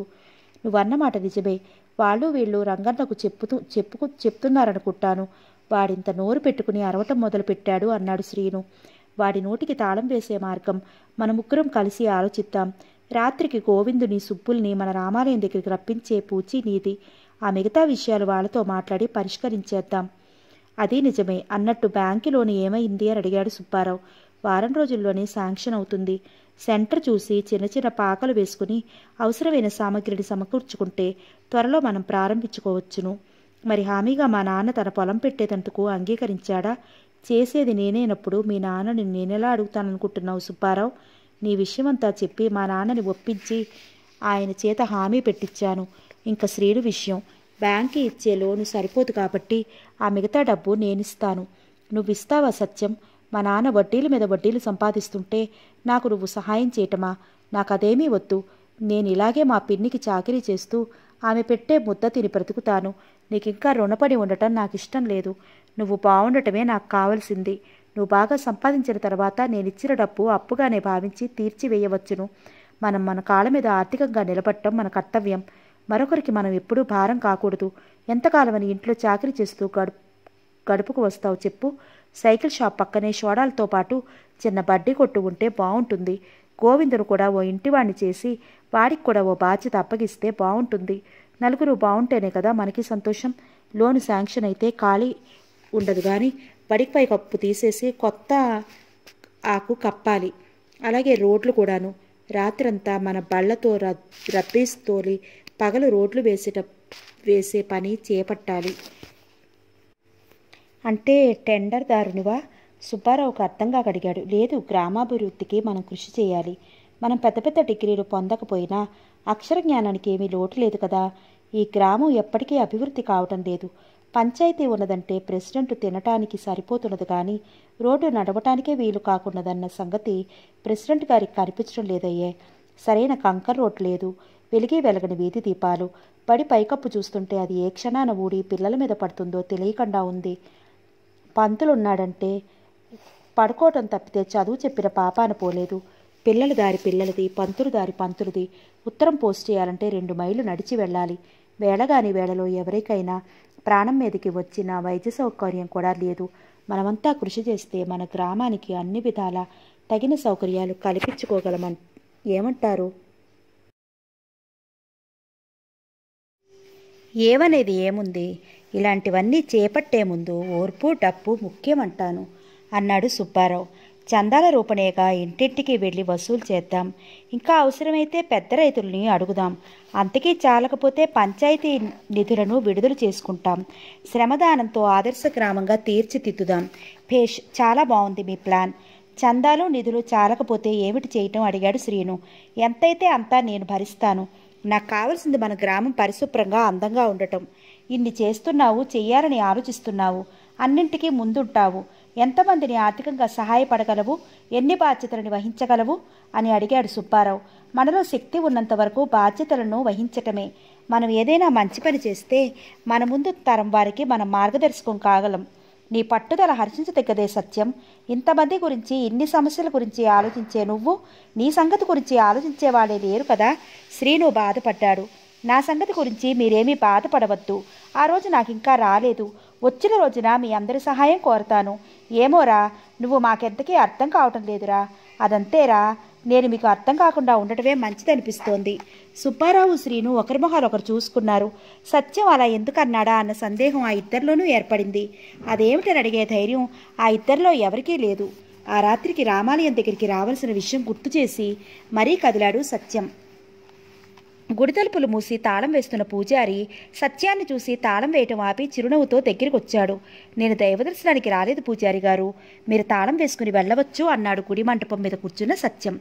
నువ్వన్నమాట నిజమే వాళ్ళు వీళ్ళు రంగన్నకు చెప్పుతూ చెప్పుకు చెప్తున్నారనుకుంటాను వాడింత నోరు పెట్టుకుని అరవటం మొదలుపెట్టాడు అన్నాడు శ్రీను వాడి నోటికి తాళం వేసే మార్గం మన ముగ్గురం కలిసి ఆలోచిద్దాం రాత్రికి గోవిందుని సుబ్బుల్ని మన రామాలయం దగ్గరికి రప్పించే పూచి నీది ఆ మిగతా విషయాలు వాళ్ళతో మాట్లాడి పరిష్కరించేద్దాం అది నిజమే అన్నట్టు బ్యాంకులోని ఏమైంది అని అడిగాడు సుబ్బారావు వారం రోజుల్లోనే శాంక్షన్ అవుతుంది సెంటర్ చూసి చిన్న చిన్న పాకలు వేసుకుని అవసరమైన సామగ్రిని సమకూర్చుకుంటే త్వరలో మనం ప్రారంభించుకోవచ్చును మరి హామీగా మా నాన్న తన పొలం పెట్టేటందుకు అంగీకరించాడా చేసేది నేనేనప్పుడు మీ నాన్నని నేనెలా అడుగుతాననుకుంటున్నావు సుబ్బారావు నీ విషయమంతా చెప్పి మా నాన్నని ఒప్పించి ఆయన చేత హామీ పెట్టించాను ఇంకా శ్రీడు విషయం బ్యాంకు ఇచ్చే లోను సరిపోదు కాబట్టి ఆ మిగతా డబ్బు నేనిస్తాను నువ్వు ఇస్తావా సత్యం మా నాన్న వడ్డీల మీద వడ్డీలు సంపాదిస్తుంటే నాకు నువ్వు సహాయం చేయటమా నాకదేమీ వద్దు నేను ఇలాగే మా పిన్నికి చాకరీ చేస్తూ ఆమె పెట్టే ముద్ద తిని బ్రతుకుతాను నీకింకా రుణపడి ఉండటం నాకు ఇష్టం లేదు నువ్వు బాగుండటమే నాకు కావలసింది నువ్వు బాగా సంపాదించిన తర్వాత నేనిచ్చిన డబ్బు అప్పుగానే భావించి తీర్చివేయవచ్చును మనం మన కాళ్ళ మీద ఆర్థికంగా నిలబడటం మన కర్తవ్యం మరొకరికి మనం ఎప్పుడూ భారం కాకూడదు ఎంతకాలమని ఇంట్లో చాకరీ చేస్తూ గడుపు గడుపుకు వస్తావు చెప్పు సైకిల్ షాప్ పక్కనే షోడాలతో పాటు చిన్న బడ్డీ కొట్టు ఉంటే బాగుంటుంది గోవిందుడు కూడా ఓ ఇంటివాణ్ణి చేసి వాడికి కూడా ఓ బాధ్యత అప్పగిస్తే బాగుంటుంది నలుగురు బాగుంటేనే కదా మనకి సంతోషం లోన్ శాంక్షన్ అయితే ఖాళీ ఉండదు కానీ బడికిపై కప్పు తీసేసి కొత్త ఆకు కప్పాలి అలాగే రోడ్లు కూడాను రాత్రంతా మన బళ్ళతో రబ్బీస్ తోలి పగలు రోడ్లు వేసేట వేసే పని చేపట్టాలి అంటే టెండర్ దారునివా సుబ్బారావుకు అర్థంగా అడిగాడు లేదు గ్రామాభివృద్ధికి మనం కృషి చేయాలి మనం పెద్ద పెద్ద డిగ్రీలు పొందకపోయినా అక్షర జ్ఞానానికి ఏమీ లోటు లేదు కదా ఈ గ్రామం ఎప్పటికీ అభివృద్ధి కావటం లేదు పంచాయతీ ఉన్నదంటే ప్రెసిడెంట్ తినటానికి సరిపోతున్నది కానీ రోడ్డు నడవటానికే వీలు కాకున్నదన్న సంగతి ప్రెసిడెంట్ గారికి కనిపించడం లేదయ్యే సరైన కంకర్ రోడ్డు లేదు వెలిగి వెలగని వీధి దీపాలు పడి పైకప్పు చూస్తుంటే అది ఏ క్షణాన ఊడి పిల్లల మీద పడుతుందో తెలియకుండా ఉంది పంతులు ఉన్నాడంటే పడుకోవటం తప్పితే చదువు చెప్పిన పాపాన పోలేదు పిల్లల దారి పిల్లలది పంతులు దారి పంతులది ఉత్తరం పోస్ట్ చేయాలంటే రెండు మైళ్ళు నడిచి వెళ్ళాలి వేళగాని వేళలో ఎవరికైనా ప్రాణం మీదకి వచ్చిన వైద్య సౌకర్యం కూడా లేదు మనమంతా కృషి చేస్తే మన గ్రామానికి అన్ని విధాల తగిన సౌకర్యాలు కల్పించుకోగలమన్ ఏమంటారు ఏమనేది ఏముంది ఇలాంటివన్నీ చేపట్టే ముందు ఓర్పు డప్పు ముఖ్యమంటాను అన్నాడు సుబ్బారావు చందాల రూపణేగా ఇంటింటికి వెళ్ళి వసూలు చేద్దాం ఇంకా అవసరమైతే పెద్ద రైతుల్ని అడుగుదాం అంతకీ చాలకపోతే పంచాయతీ నిధులను విడుదల చేసుకుంటాం శ్రమదానంతో ఆదర్శ గ్రామంగా తీర్చిదిద్దుదాం భేష్ చాలా బాగుంది మీ ప్లాన్ చందాలు నిధులు చాలకపోతే ఏమిటి చేయటం అడిగాడు శ్రీను ఎంతైతే అంతా నేను భరిస్తాను నాకు కావలసింది మన గ్రామం పరిశుభ్రంగా అందంగా ఉండటం ఇన్ని చేస్తున్నావు చెయ్యాలని ఆలోచిస్తున్నావు అన్నింటికీ ముందుంటావు ఎంతమందిని ఆర్థికంగా సహాయపడగలవు ఎన్ని బాధ్యతలను వహించగలవు అని అడిగాడు సుబ్బారావు మనలో శక్తి ఉన్నంత వరకు బాధ్యతలను వహించటమే మనం ఏదైనా మంచి పని చేస్తే మన ముందు తరం వారికి మనం మార్గదర్శకం కాగలం నీ పట్టుదల హర్షించదగ్గదే సత్యం ఇంతమంది గురించి ఇన్ని సమస్యల గురించి ఆలోచించే నువ్వు నీ సంగతి గురించి ఆలోచించే లేరు కదా శ్రీను బాధపడ్డాడు నా సంగతి గురించి మీరేమీ బాధపడవద్దు ఆ రోజు నాకు ఇంకా రాలేదు వచ్చిన రోజున మీ అందరి సహాయం కోరతాను ఏమోరా నువ్వు మాకెంతకీ అర్థం కావటం లేదురా అదంతేరా నేను మీకు అర్థం కాకుండా ఉండటమే మంచిదనిపిస్తోంది సుబ్బారావు శ్రీను ఒకరి ఒకరు చూసుకున్నారు సత్యం అలా ఎందుకన్నాడా అన్న సందేహం ఆ ఇద్దరిలోనూ ఏర్పడింది అదేమిటని అడిగే ధైర్యం ఆ ఇద్దరిలో ఎవరికీ లేదు ఆ రాత్రికి రామాలయం దగ్గరికి రావాల్సిన విషయం గుర్తు చేసి మరీ కదిలాడు సత్యం గుడి తలుపులు మూసి తాళం వేస్తున్న పూజారి సత్యాన్ని చూసి తాళం వేయటం ఆపి చిరునవ్వుతో దగ్గరికొచ్చాడు నేను దైవదర్శనానికి రాలేదు పూజారి గారు మీరు తాళం వేసుకుని వెళ్ళవచ్చు అన్నాడు గుడి మంటపం మీద కూర్చున్న సత్యం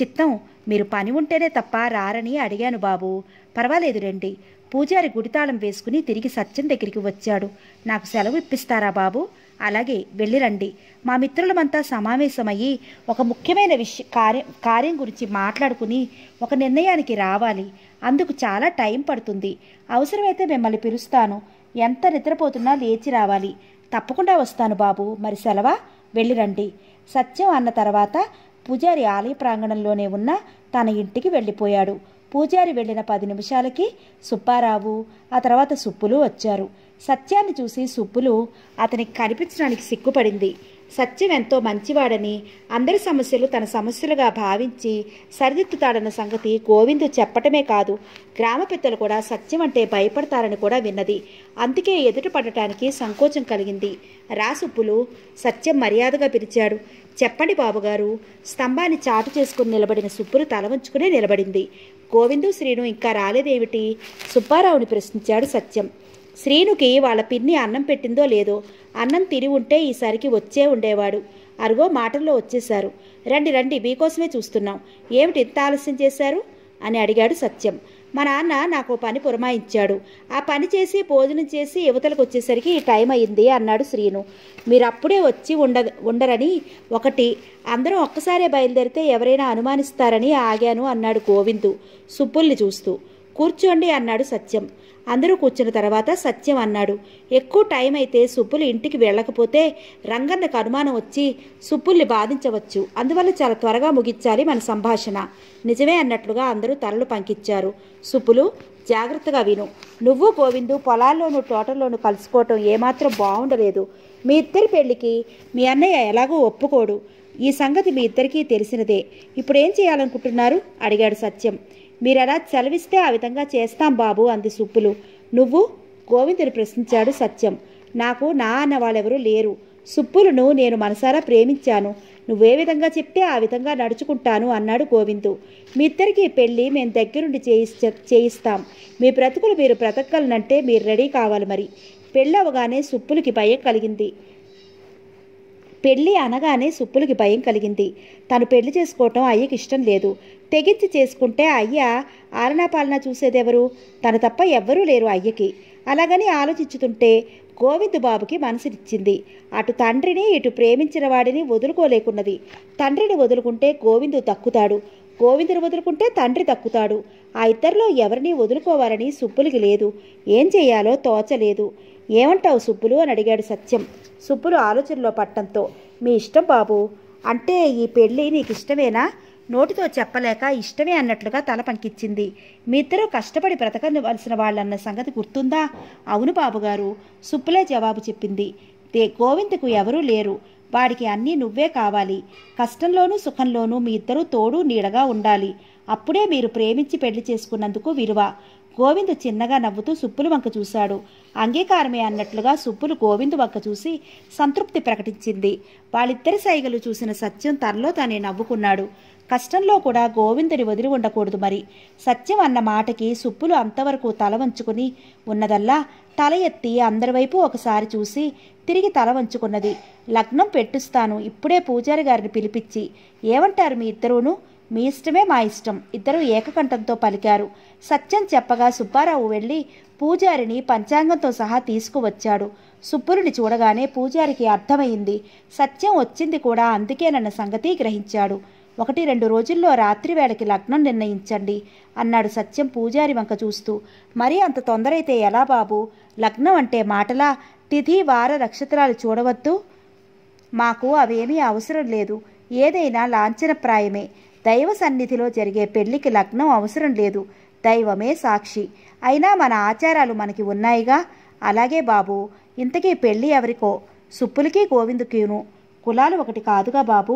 చిత్తం మీరు పని ఉంటేనే తప్ప రారని అడిగాను బాబు పర్వాలేదు రండి పూజారి గుడితాళం వేసుకుని తిరిగి సత్యం దగ్గరికి వచ్చాడు నాకు సెలవు ఇప్పిస్తారా బాబు అలాగే వెళ్ళిరండి మా మిత్రులమంతా సమావేశమయ్యి ఒక ముఖ్యమైన విషయ కార్యం కార్యం గురించి మాట్లాడుకుని ఒక నిర్ణయానికి రావాలి అందుకు చాలా టైం పడుతుంది అవసరమైతే మిమ్మల్ని పిలుస్తాను ఎంత నిద్రపోతున్నా లేచి రావాలి తప్పకుండా వస్తాను బాబు మరి సెలవా వెళ్ళిరండి సత్యం అన్న తర్వాత పూజారి ఆలయ ప్రాంగణంలోనే ఉన్న తన ఇంటికి వెళ్ళిపోయాడు పూజారి వెళ్ళిన పది నిమిషాలకి సుబ్బారావు ఆ తర్వాత సుప్పులు వచ్చారు సత్యాన్ని చూసి సుప్పులు అతనికి కనిపించడానికి సిగ్గుపడింది సత్యం ఎంతో మంచివాడని అందరి సమస్యలు తన సమస్యలుగా భావించి సరిదిద్దుతాడన్న సంగతి గోవిందు చెప్పటమే కాదు గ్రామ పెద్దలు కూడా సత్యం అంటే భయపడతారని కూడా విన్నది అందుకే ఎదుట పడటానికి సంకోచం కలిగింది రాసుబ్బులు సత్యం మర్యాదగా పిలిచాడు చెప్పండి బాబుగారు స్తంభాన్ని చాటు చేసుకుని నిలబడిన సుబ్బులు తల వంచుకునే నిలబడింది గోవిందు శ్రీను ఇంకా రాలేదేమిటి సుబ్బారావుని ప్రశ్నించాడు సత్యం శ్రీనుకి వాళ్ళ పిన్ని అన్నం పెట్టిందో లేదో అన్నం తిని ఉంటే ఈసారికి వచ్చే ఉండేవాడు అరుగో మాటల్లో వచ్చేశారు రండి రండి మీకోసమే చూస్తున్నాం ఏమిటి ఇంత ఆలస్యం చేశారు అని అడిగాడు సత్యం మా నాన్న నాకు పని పురమాయించాడు ఆ పని చేసి భోజనం చేసి యువతలకు వచ్చేసరికి టైం అయింది అన్నాడు శ్రీను మీరు అప్పుడే వచ్చి ఉండ ఉండరని ఒకటి అందరం ఒక్కసారే బయలుదేరితే ఎవరైనా అనుమానిస్తారని ఆగాను అన్నాడు గోవిందు సుబ్బుల్ని చూస్తూ కూర్చోండి అన్నాడు సత్యం అందరూ కూర్చున్న తర్వాత సత్యం అన్నాడు ఎక్కువ టైం అయితే సుబ్బులు ఇంటికి వెళ్ళకపోతే రంగన్నకు అనుమానం వచ్చి సుబ్బుల్ని బాధించవచ్చు అందువల్ల చాలా త్వరగా ముగించాలి మన సంభాషణ నిజమే అన్నట్లుగా అందరూ తలలు పంకిచ్చారు సుబ్బులు జాగ్రత్తగా విను నువ్వు గోవిందు పొలాల్లోనూ తోటల్లోనూ కలుసుకోవటం ఏమాత్రం బాగుండలేదు మీ ఇద్దరి పెళ్లికి మీ అన్నయ్య ఎలాగో ఒప్పుకోడు ఈ సంగతి మీ ఇద్దరికీ తెలిసినదే ఇప్పుడేం చేయాలనుకుంటున్నారు అడిగాడు సత్యం మీరు ఎలా సెలవిస్తే ఆ విధంగా చేస్తాం బాబు అంది సుప్పులు నువ్వు గోవిందుని ప్రశ్నించాడు సత్యం నాకు నా అన్న వాళ్ళెవరూ లేరు సుప్పులను నేను మనసారా ప్రేమించాను నువ్వే విధంగా చెప్తే ఆ విధంగా నడుచుకుంటాను అన్నాడు గోవిందు మీ ఇద్దరికీ పెళ్ళి మేము దగ్గరుండి చేయి చేయిస్తాం మీ బ్రతుకులు మీరు బ్రతకాలనంటే మీరు రెడీ కావాలి మరి పెళ్ళవగానే సుప్పులకి భయం కలిగింది పెళ్లి అనగానే సుప్పులకి భయం కలిగింది తను పెళ్లి చేసుకోవటం అయ్యకి ఇష్టం లేదు తెగించి చేసుకుంటే అయ్య ఆలనాపాలన చూసేదెవరు తను తప్ప ఎవ్వరూ లేరు అయ్యకి అలాగని ఆలోచించుతుంటే గోవిందు బాబుకి మనసునిచ్చింది అటు తండ్రిని ఇటు ప్రేమించిన వాడిని వదులుకోలేకున్నది తండ్రిని వదులుకుంటే గోవిందు తక్కుతాడు గోవిందుని వదులుకుంటే తండ్రి తక్కుతాడు ఆ ఇద్దరిలో ఎవరిని వదులుకోవాలని సుబ్బులకి లేదు ఏం చేయాలో తోచలేదు ఏమంటావు సుబ్బులు అని అడిగాడు సత్యం సుబ్బులు ఆలోచనలో పట్టంతో మీ ఇష్టం బాబు అంటే ఈ పెళ్ళి నీకు ఇష్టమేనా నోటితో చెప్పలేక ఇష్టమే అన్నట్లుగా తల పంకిచ్చింది మీ ఇద్దరూ కష్టపడి బ్రతకవలసిన వాళ్ళన్న సంగతి గుర్తుందా అవును బాబుగారు సుప్పులే జవాబు చెప్పింది దే గోవింద్కు ఎవరూ లేరు వాడికి అన్నీ నువ్వే కావాలి కష్టంలోనూ సుఖంలోనూ మీ ఇద్దరూ తోడు నీడగా ఉండాలి అప్పుడే మీరు ప్రేమించి పెళ్లి చేసుకున్నందుకు విలువ గోవిందు చిన్నగా నవ్వుతూ సుప్పులు వంక చూశాడు అంగీకారమే అన్నట్లుగా సుప్పులు గోవిందు వంక చూసి సంతృప్తి ప్రకటించింది వాళ్ళిద్దరి సైగలు చూసిన సత్యం తనలో తానే నవ్వుకున్నాడు కష్టంలో కూడా గోవిందుని వదిలి ఉండకూడదు మరి సత్యం అన్న మాటకి సుప్పులు అంతవరకు తల వంచుకుని ఉన్నదల్లా తల ఎత్తి అందరి వైపు ఒకసారి చూసి తిరిగి తల వంచుకున్నది లగ్నం పెట్టిస్తాను ఇప్పుడే పూజారి గారిని పిలిపించి ఏమంటారు మీ ఇద్దరూను మీ ఇష్టమే మా ఇష్టం ఇద్దరు ఏకకంఠంతో పలికారు సత్యం చెప్పగా సుబ్బారావు వెళ్ళి పూజారిని పంచాంగంతో సహా తీసుకువచ్చాడు సుబ్బురుని చూడగానే పూజారికి అర్థమైంది సత్యం వచ్చింది కూడా అందుకేనన్న సంగతి గ్రహించాడు ఒకటి రెండు రోజుల్లో రాత్రి వేళకి లగ్నం నిర్ణయించండి అన్నాడు సత్యం పూజారి వంక చూస్తూ మరీ అంత తొందరైతే ఎలా బాబు లగ్నం అంటే మాటలా తిథి వార నక్షత్రాలు చూడవద్దు మాకు అవేమీ అవసరం లేదు ఏదైనా లాంఛనప్రాయమే దైవ సన్నిధిలో జరిగే పెళ్లికి లగ్నం అవసరం లేదు దైవమే సాక్షి అయినా మన ఆచారాలు మనకి ఉన్నాయిగా అలాగే బాబు ఇంతకీ పెళ్ళి ఎవరికో సుప్పులకి గోవిందుకీను కులాలు ఒకటి కాదుగా బాబు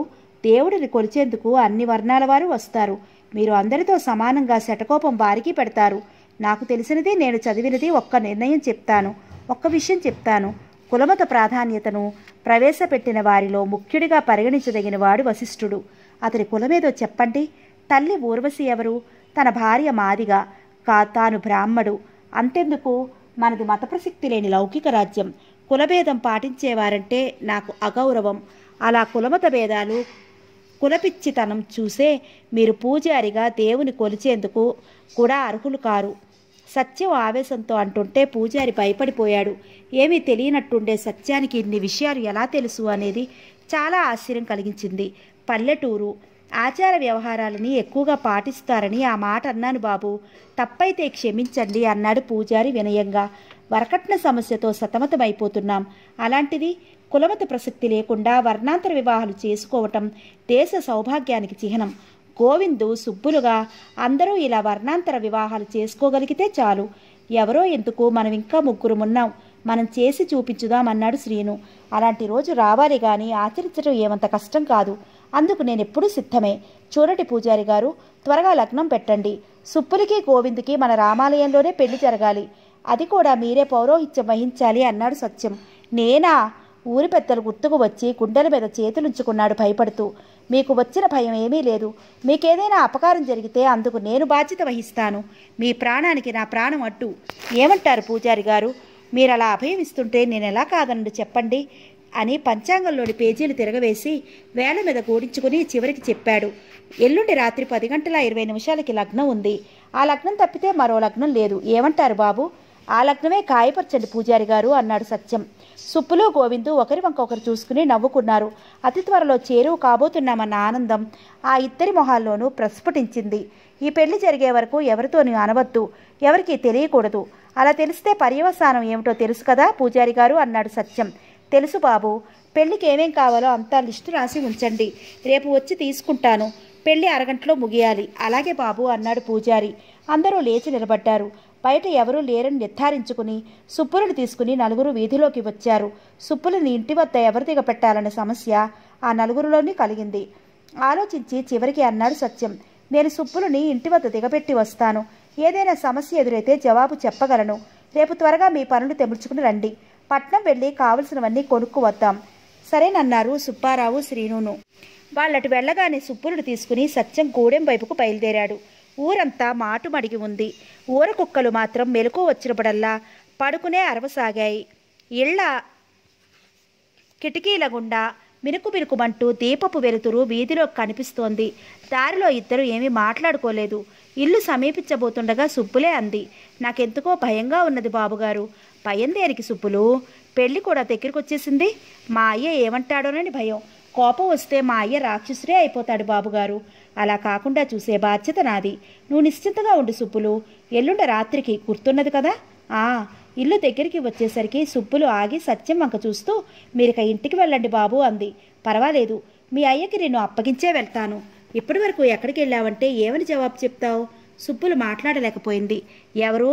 దేవుడిని కొలిచేందుకు అన్ని వర్ణాల వారు వస్తారు మీరు అందరితో సమానంగా శటకోపం వారికి పెడతారు నాకు తెలిసినది నేను చదివినది ఒక్క నిర్ణయం చెప్తాను ఒక్క విషయం చెప్తాను కులమత ప్రాధాన్యతను ప్రవేశపెట్టిన వారిలో ముఖ్యుడిగా పరిగణించదగిన వాడు వశిష్ఠుడు అతని కులమేదో చెప్పండి తల్లి ఊర్వశి ఎవరు తన భార్య మాదిగా కా తాను బ్రాహ్మడు అంతెందుకు మనది మతప్రసక్తి లేని లౌకిక రాజ్యం కులభేదం పాటించేవారంటే నాకు అగౌరవం అలా కులమత భేదాలు కులపిచ్చితనం చూసే మీరు పూజారిగా దేవుని కొలిచేందుకు కూడా అర్హులు కారు సత్యం ఆవేశంతో అంటుంటే పూజారి భయపడిపోయాడు ఏమీ తెలియనట్టుండే సత్యానికి ఇన్ని విషయాలు ఎలా తెలుసు అనేది చాలా ఆశ్చర్యం కలిగించింది పల్లెటూరు ఆచార వ్యవహారాలని ఎక్కువగా పాటిస్తారని ఆ మాట అన్నాను బాబు తప్పైతే క్షమించండి అన్నాడు పూజారి వినయంగా వరకట్న సమస్యతో సతమతమైపోతున్నాం అలాంటిది కులమత ప్రసక్తి లేకుండా వర్ణాంతర వివాహాలు చేసుకోవటం దేశ సౌభాగ్యానికి చిహ్నం గోవిందు సుబ్బులుగా అందరూ ఇలా వర్ణాంతర వివాహాలు చేసుకోగలిగితే చాలు ఎవరో ఎందుకు మనం ఇంకా ముగ్గురుమున్నాం మనం చేసి చూపించుదామన్నాడు శ్రీను అలాంటి రోజు రావాలి కానీ ఆచరించడం ఏమంత కష్టం కాదు అందుకు నేనెప్పుడూ సిద్ధమే చూరటి పూజారి గారు త్వరగా లగ్నం పెట్టండి సుప్పులకి గోవిందుకి మన రామాలయంలోనే పెళ్లి జరగాలి అది కూడా మీరే పౌరోహిత్యం వహించాలి అన్నాడు సత్యం నేనా ఊరి పెద్దలు గుర్తుకు వచ్చి గుండెల మీద చేతులుంచుకున్నాడు భయపడుతూ మీకు వచ్చిన భయం ఏమీ లేదు మీకేదైనా అపకారం జరిగితే అందుకు నేను బాధ్యత వహిస్తాను మీ ప్రాణానికి నా ప్రాణం అడ్డు ఏమంటారు పూజారి గారు మీరు అలా అభయమిస్తుంటే నేను ఎలా కాదనండి చెప్పండి అని పంచాంగంలోని పేజీలు తిరగవేసి వేల మీద కూడించుకుని చివరికి చెప్పాడు ఎల్లుండి రాత్రి పది గంటల ఇరవై నిమిషాలకి లగ్నం ఉంది ఆ లగ్నం తప్పితే మరో లగ్నం లేదు ఏమంటారు బాబు ఆ లగ్నమే కాయపరచండి పూజారి గారు అన్నాడు సత్యం సుప్పులు గోవిందు ఒకరి వంకొకరు చూసుకుని నవ్వుకున్నారు అతి త్వరలో చేరువు కాబోతున్నామన్న ఆనందం ఆ ఇద్దరి మొహాల్లోనూ ప్రస్ఫుటించింది ఈ పెళ్లి జరిగే వరకు ఎవరితోనూ అనవద్దు ఎవరికీ తెలియకూడదు అలా తెలిస్తే పర్యవసానం ఏమిటో తెలుసు కదా పూజారి గారు అన్నాడు సత్యం తెలుసు బాబు పెళ్ళికి ఏమేం కావాలో అంతా లిస్టు రాసి ఉంచండి రేపు వచ్చి తీసుకుంటాను పెళ్ళి అరగంటలో ముగియాలి అలాగే బాబు అన్నాడు పూజారి అందరూ లేచి నిలబడ్డారు బయట ఎవరూ లేరని నిర్ధారించుకుని సుప్పులను తీసుకుని నలుగురు వీధిలోకి వచ్చారు సుప్పులని ఇంటి వద్ద ఎవరు దిగపెట్టాలనే సమస్య ఆ నలుగురిలోనే కలిగింది ఆలోచించి చివరికి అన్నాడు సత్యం నేను సుప్పులని ఇంటి వద్ద దిగపెట్టి వస్తాను ఏదైనా సమస్య ఎదురైతే జవాబు చెప్పగలను రేపు త్వరగా మీ పనులు తెముర్చుకుని రండి పట్నం వెళ్ళి కావలసినవన్నీ కొనుక్కు వద్దాం సరేనన్నారు సుబ్బారావు శ్రీనును వాళ్ళటి వెళ్ళగానే సుబ్బురుడు తీసుకుని సత్యం గూడెం వైపుకు బయలుదేరాడు ఊరంతా మాటుమడిగి ఉంది ఊర కుక్కలు మాత్రం మెలకు వచ్చినప్పుడల్లా పడుకునే అరవసాగాయి ఇళ్ళ కిటికీల గుండా మినుకు మినుకుమంటూ దీపపు వెలుతురు వీధిలో కనిపిస్తోంది దారిలో ఇద్దరు ఏమీ మాట్లాడుకోలేదు ఇల్లు సమీపించబోతుండగా సుబ్బులే అంది నాకెందుకో భయంగా ఉన్నది బాబుగారు భయందేరికి సుబ్బులు పెళ్ళి కూడా దగ్గరికి వచ్చేసింది మా అయ్య ఏమంటాడోనని భయం కోపం వస్తే మా అయ్య రాక్షసుడే అయిపోతాడు బాబుగారు అలా కాకుండా చూసే బాధ్యత నాది నువ్వు నిశ్చింతగా ఉండు సుబ్బులు ఎల్లుండ రాత్రికి గుర్తున్నది కదా ఆ ఇల్లు దగ్గరికి వచ్చేసరికి సుబ్బులు ఆగి సత్యం వంక చూస్తూ మీరిక ఇంటికి వెళ్ళండి బాబు అంది పర్వాలేదు మీ అయ్యకి నేను అప్పగించే వెళ్తాను ఇప్పటి వరకు ఎక్కడికి వెళ్ళావంటే ఏమని జవాబు చెప్తావు సుబ్బులు మాట్లాడలేకపోయింది ఎవరు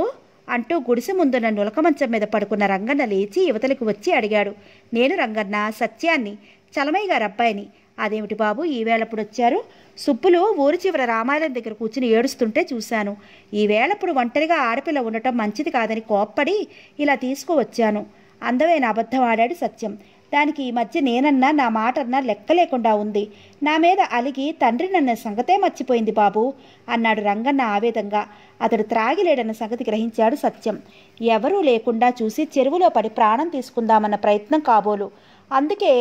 అంటూ గుడిసె ముందున్న మంచం మీద పడుకున్న రంగన్న లేచి యువతలకు వచ్చి అడిగాడు నేను రంగన్న సత్యాన్ని చలమయ్య గారు అబ్బాయిని అదేమిటి బాబు ఈవేళప్పుడు వచ్చారు సుబ్బులు ఊరి చివర రామాయణం దగ్గర కూర్చుని ఏడుస్తుంటే చూశాను ఈవేళప్పుడు ఒంటరిగా ఆడపిల్ల ఉండటం మంచిది కాదని కోప్పడి ఇలా తీసుకువచ్చాను అందమైన అబద్ధం ఆడాడు సత్యం దానికి ఈ మధ్య నేనన్నా నా మాటన్నా లెక్క లేకుండా ఉంది నా మీద అలిగి తండ్రి నన్న సంగతే మర్చిపోయింది బాబు అన్నాడు రంగన్న ఆవేదంగా అతడు త్రాగిలేడన్న సంగతి గ్రహించాడు సత్యం ఎవరూ లేకుండా చూసి చెరువులో పడి ప్రాణం తీసుకుందామన్న ప్రయత్నం కాబోలు అందుకే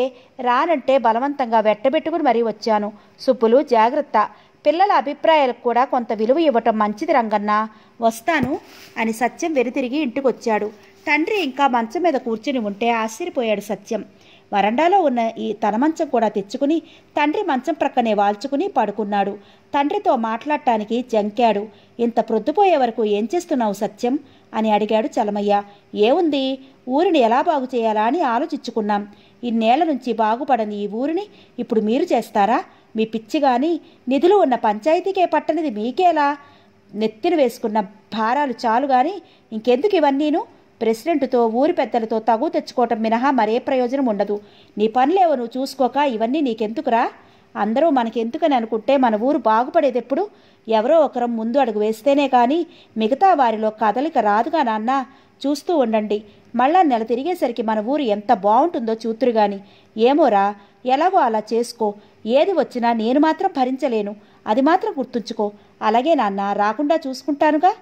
రానంటే బలవంతంగా వెట్టబెట్టుకుని మరీ వచ్చాను సుబ్బులు జాగ్రత్త పిల్లల అభిప్రాయాలకు కూడా కొంత విలువ ఇవ్వటం మంచిది రంగన్న వస్తాను అని సత్యం వెనుతిరిగి ఇంటికొచ్చాడు తండ్రి ఇంకా మంచం మీద కూర్చుని ఉంటే ఆశ్చర్యపోయాడు సత్యం వరండాలో ఉన్న ఈ తన మంచం కూడా తెచ్చుకుని తండ్రి మంచం ప్రక్కనే వాల్చుకుని పడుకున్నాడు తండ్రితో మాట్లాడటానికి జంకాడు ఇంత ప్రొద్దుపోయే వరకు ఏం చేస్తున్నావు సత్యం అని అడిగాడు చలమయ్య ఏముంది ఊరిని ఎలా బాగు చేయాలా అని ఆలోచించుకున్నాం ఇన్నేళ్ల నుంచి బాగుపడని ఈ ఊరిని ఇప్పుడు మీరు చేస్తారా మీ పిచ్చి కానీ నిధులు ఉన్న పంచాయతీకే పట్టనిది మీకేలా నెత్తిన వేసుకున్న భారాలు చాలు కానీ ఇంకెందుకు ఇవన్నీను ప్రెసిడెంట్తో ఊరి పెద్దలతో తగు తెచ్చుకోవటం మినహా మరే ప్రయోజనం ఉండదు నీ పనులేవో నువ్వు చూసుకోక ఇవన్నీ నీకెందుకురా అందరూ మనకెందుకని అనుకుంటే మన ఊరు బాగుపడేది ఎప్పుడు ఎవరో ఒకరం ముందు అడుగు వేస్తేనే కానీ మిగతా వారిలో కదలిక రాదుగా నాన్న చూస్తూ ఉండండి మళ్ళా నెల తిరిగేసరికి మన ఊరు ఎంత బాగుంటుందో చూతురు గాని ఏమోరా ఎలాగో అలా చేసుకో ఏది వచ్చినా నేను మాత్రం భరించలేను అది మాత్రం గుర్తుంచుకో అలాగే నాన్న రాకుండా చూసుకుంటానుగా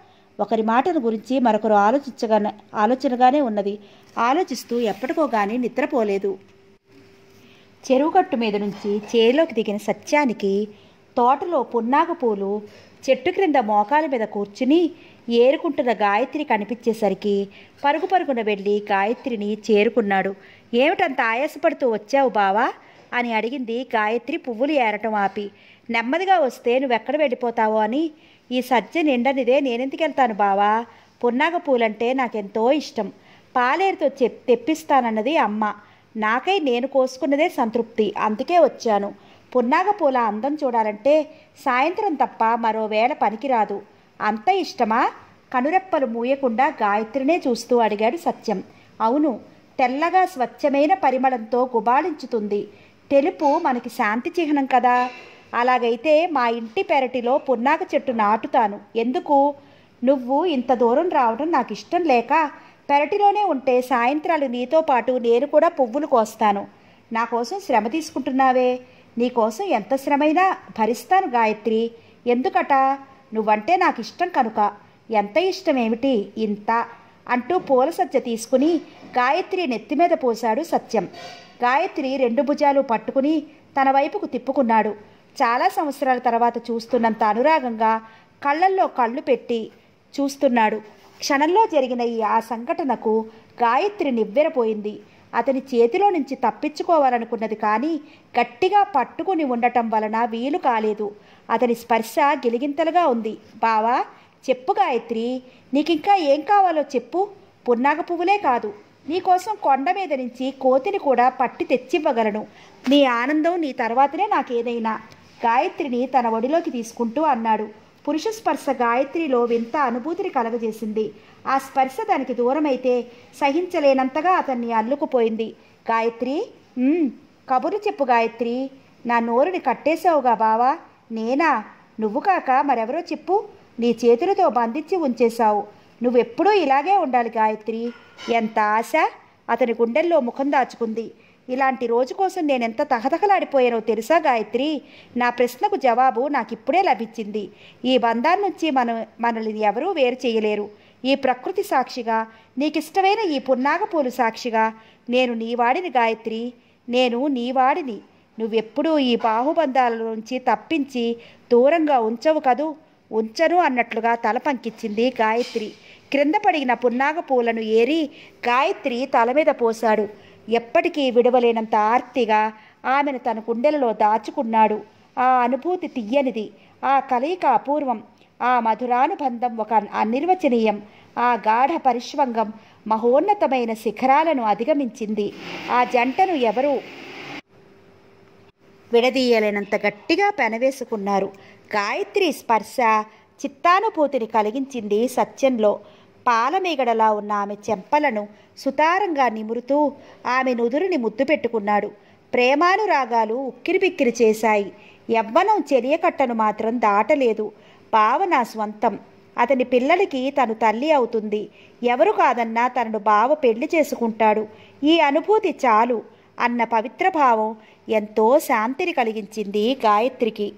ఒకరి మాటను గురించి మరొకరు ఆలోచించగా ఆలోచనగానే ఉన్నది ఆలోచిస్తూ ఎప్పటికోగాని నిద్రపోలేదు చెరువుగట్టు మీద నుంచి చేలోకి దిగిన సత్యానికి తోటలో పున్నాగు పూలు చెట్టు క్రింద మోకాల మీద కూర్చుని ఏరుకుంటున్న గాయత్రి కనిపించేసరికి పరుగు పరుగున వెళ్ళి గాయత్రిని చేరుకున్నాడు ఏమిటంత ఆయాసపడుతూ వచ్చావు బావా అని అడిగింది గాయత్రి పువ్వులు ఏరటం ఆపి నెమ్మదిగా వస్తే నువ్వెక్కడ వెళ్ళిపోతావో అని ఈ సజ్జ నిండనిదే నేనెందుకెళ్తాను బావా పున్నాగ పూలంటే నాకెంతో ఇష్టం పాలేరుతో చెప్ తెప్పిస్తానన్నది అమ్మ నాకై నేను కోసుకున్నదే సంతృప్తి అందుకే వచ్చాను పున్నాగ పూల అందం చూడాలంటే సాయంత్రం తప్ప మరోవేళ పనికిరాదు అంత ఇష్టమా కనురెప్పలు మూయకుండా గాయత్రినే చూస్తూ అడిగాడు సత్యం అవును తెల్లగా స్వచ్ఛమైన పరిమళంతో గుబాళించుతుంది తెలుపు మనకి శాంతి చిహ్నం కదా అలాగైతే మా ఇంటి పెరటిలో పున్నాక చెట్టు నాటుతాను ఎందుకు నువ్వు ఇంత దూరం రావడం నాకు ఇష్టం లేక పెరటిలోనే ఉంటే సాయంత్రాలు నీతో పాటు నేను కూడా పువ్వులు కోస్తాను నా కోసం శ్రమ తీసుకుంటున్నావే నీకోసం ఎంత శ్రమైనా భరిస్తాను గాయత్రి ఎందుకట నువ్వంటే నాకు ఇష్టం కనుక ఎంత ఇష్టం ఏమిటి ఇంత అంటూ పూల సత్య తీసుకుని గాయత్రి నెత్తిమీద పోశాడు సత్యం గాయత్రి రెండు భుజాలు పట్టుకుని తన వైపుకు తిప్పుకున్నాడు చాలా సంవత్సరాల తర్వాత చూస్తున్నంత అనురాగంగా కళ్ళల్లో కళ్ళు పెట్టి చూస్తున్నాడు క్షణంలో జరిగిన ఈ ఆ సంఘటనకు గాయత్రి నివ్వెరపోయింది అతని చేతిలో నుంచి తప్పించుకోవాలనుకున్నది కానీ గట్టిగా పట్టుకుని ఉండటం వలన వీలు కాలేదు అతని స్పర్శ గిలిగింతలుగా ఉంది బావా చెప్పు గాయత్రి నీకింకా ఏం కావాలో చెప్పు పున్నాగ పువ్వులే కాదు నీకోసం కొండ మీద నుంచి కోతిని కూడా పట్టి తెచ్చివ్వగలను నీ ఆనందం నీ తర్వాతనే నాకేదైనా గాయత్రిని తన ఒడిలోకి తీసుకుంటూ అన్నాడు పురుష స్పర్శ గాయత్రిలో వింత అనుభూతిని కలగజేసింది ఆ స్పర్శ దానికి దూరమైతే సహించలేనంతగా అతన్ని అల్లుకుపోయింది గాయత్రి కబుర్లు చెప్పు గాయత్రి నా నోరుని కట్టేశావుగా బావా నేనా నువ్వు కాక మరెవరో చెప్పు నీ చేతులతో బంధించి ఉంచేశావు నువ్వెప్పుడూ ఇలాగే ఉండాలి గాయత్రి ఎంత ఆశ అతని గుండెల్లో ముఖం దాచుకుంది ఇలాంటి రోజు కోసం నేనెంత తహతహలాడిపోయానో తెలుసా గాయత్రి నా ప్రశ్నకు జవాబు నాకు ఇప్పుడే లభించింది ఈ బంధాల నుంచి మన మనల్ని ఎవరూ వేరు చేయలేరు ఈ ప్రకృతి సాక్షిగా నీకిష్టమైన ఈ పున్నాగపూలు సాక్షిగా నేను నీవాడిని గాయత్రి నేను నీవాడిని నువ్వెప్పుడూ ఈ బాహుబంధాల నుంచి తప్పించి దూరంగా ఉంచవు కదూ ఉంచను అన్నట్లుగా తల పంకిచ్చింది గాయత్రి క్రింద పడిన పున్నాగ పూలను ఏరి గాయత్రి తల మీద పోశాడు ఎప్పటికీ విడవలేనంత ఆర్తిగా ఆమెను తన కుండెలలో దాచుకున్నాడు ఆ అనుభూతి తీయనిది ఆ కలయిక అపూర్వం ఆ మధురానుబంధం ఒక అనిర్వచనీయం ఆ గాఢ పరిష్వంగం మహోన్నతమైన శిఖరాలను అధిగమించింది ఆ జంటను ఎవరు విడదీయలేనంత గట్టిగా పెనవేసుకున్నారు గాయత్రి స్పర్శ చిత్తానుభూతిని కలిగించింది సత్యంలో పాలమేగడలా ఉన్న ఆమె చెంపలను సుతారంగా నిమురుతూ ఆమె నుదురుని ముద్దు పెట్టుకున్నాడు ప్రేమానురాగాలు ఉక్కిరిబిక్కిరి చేశాయి ఎవ్వనం చెలియకట్టను మాత్రం దాటలేదు బావ నా స్వంతం అతని పిల్లలకి తను తల్లి అవుతుంది ఎవరు కాదన్నా తనను బావ పెళ్లి చేసుకుంటాడు ఈ అనుభూతి చాలు అన్న పవిత్ర భావం ఎంతో శాంతిని కలిగించింది గాయత్రికి